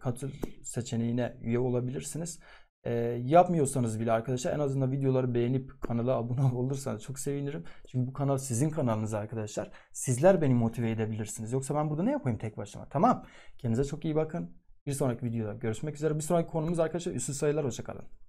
[SPEAKER 1] katıl seçeneğine üye olabilirsiniz. Ee, yapmıyorsanız bile arkadaşlar en azından videoları beğenip kanala abone olursanız çok sevinirim. Çünkü bu kanal sizin kanalınız arkadaşlar. Sizler beni motive edebilirsiniz. Yoksa ben burada ne yapayım tek başıma? Tamam. Kendinize çok iyi bakın. Bir sonraki videoda görüşmek üzere. Bir sonraki konumuz arkadaşlar üstü sayılar. Hoşçakalın.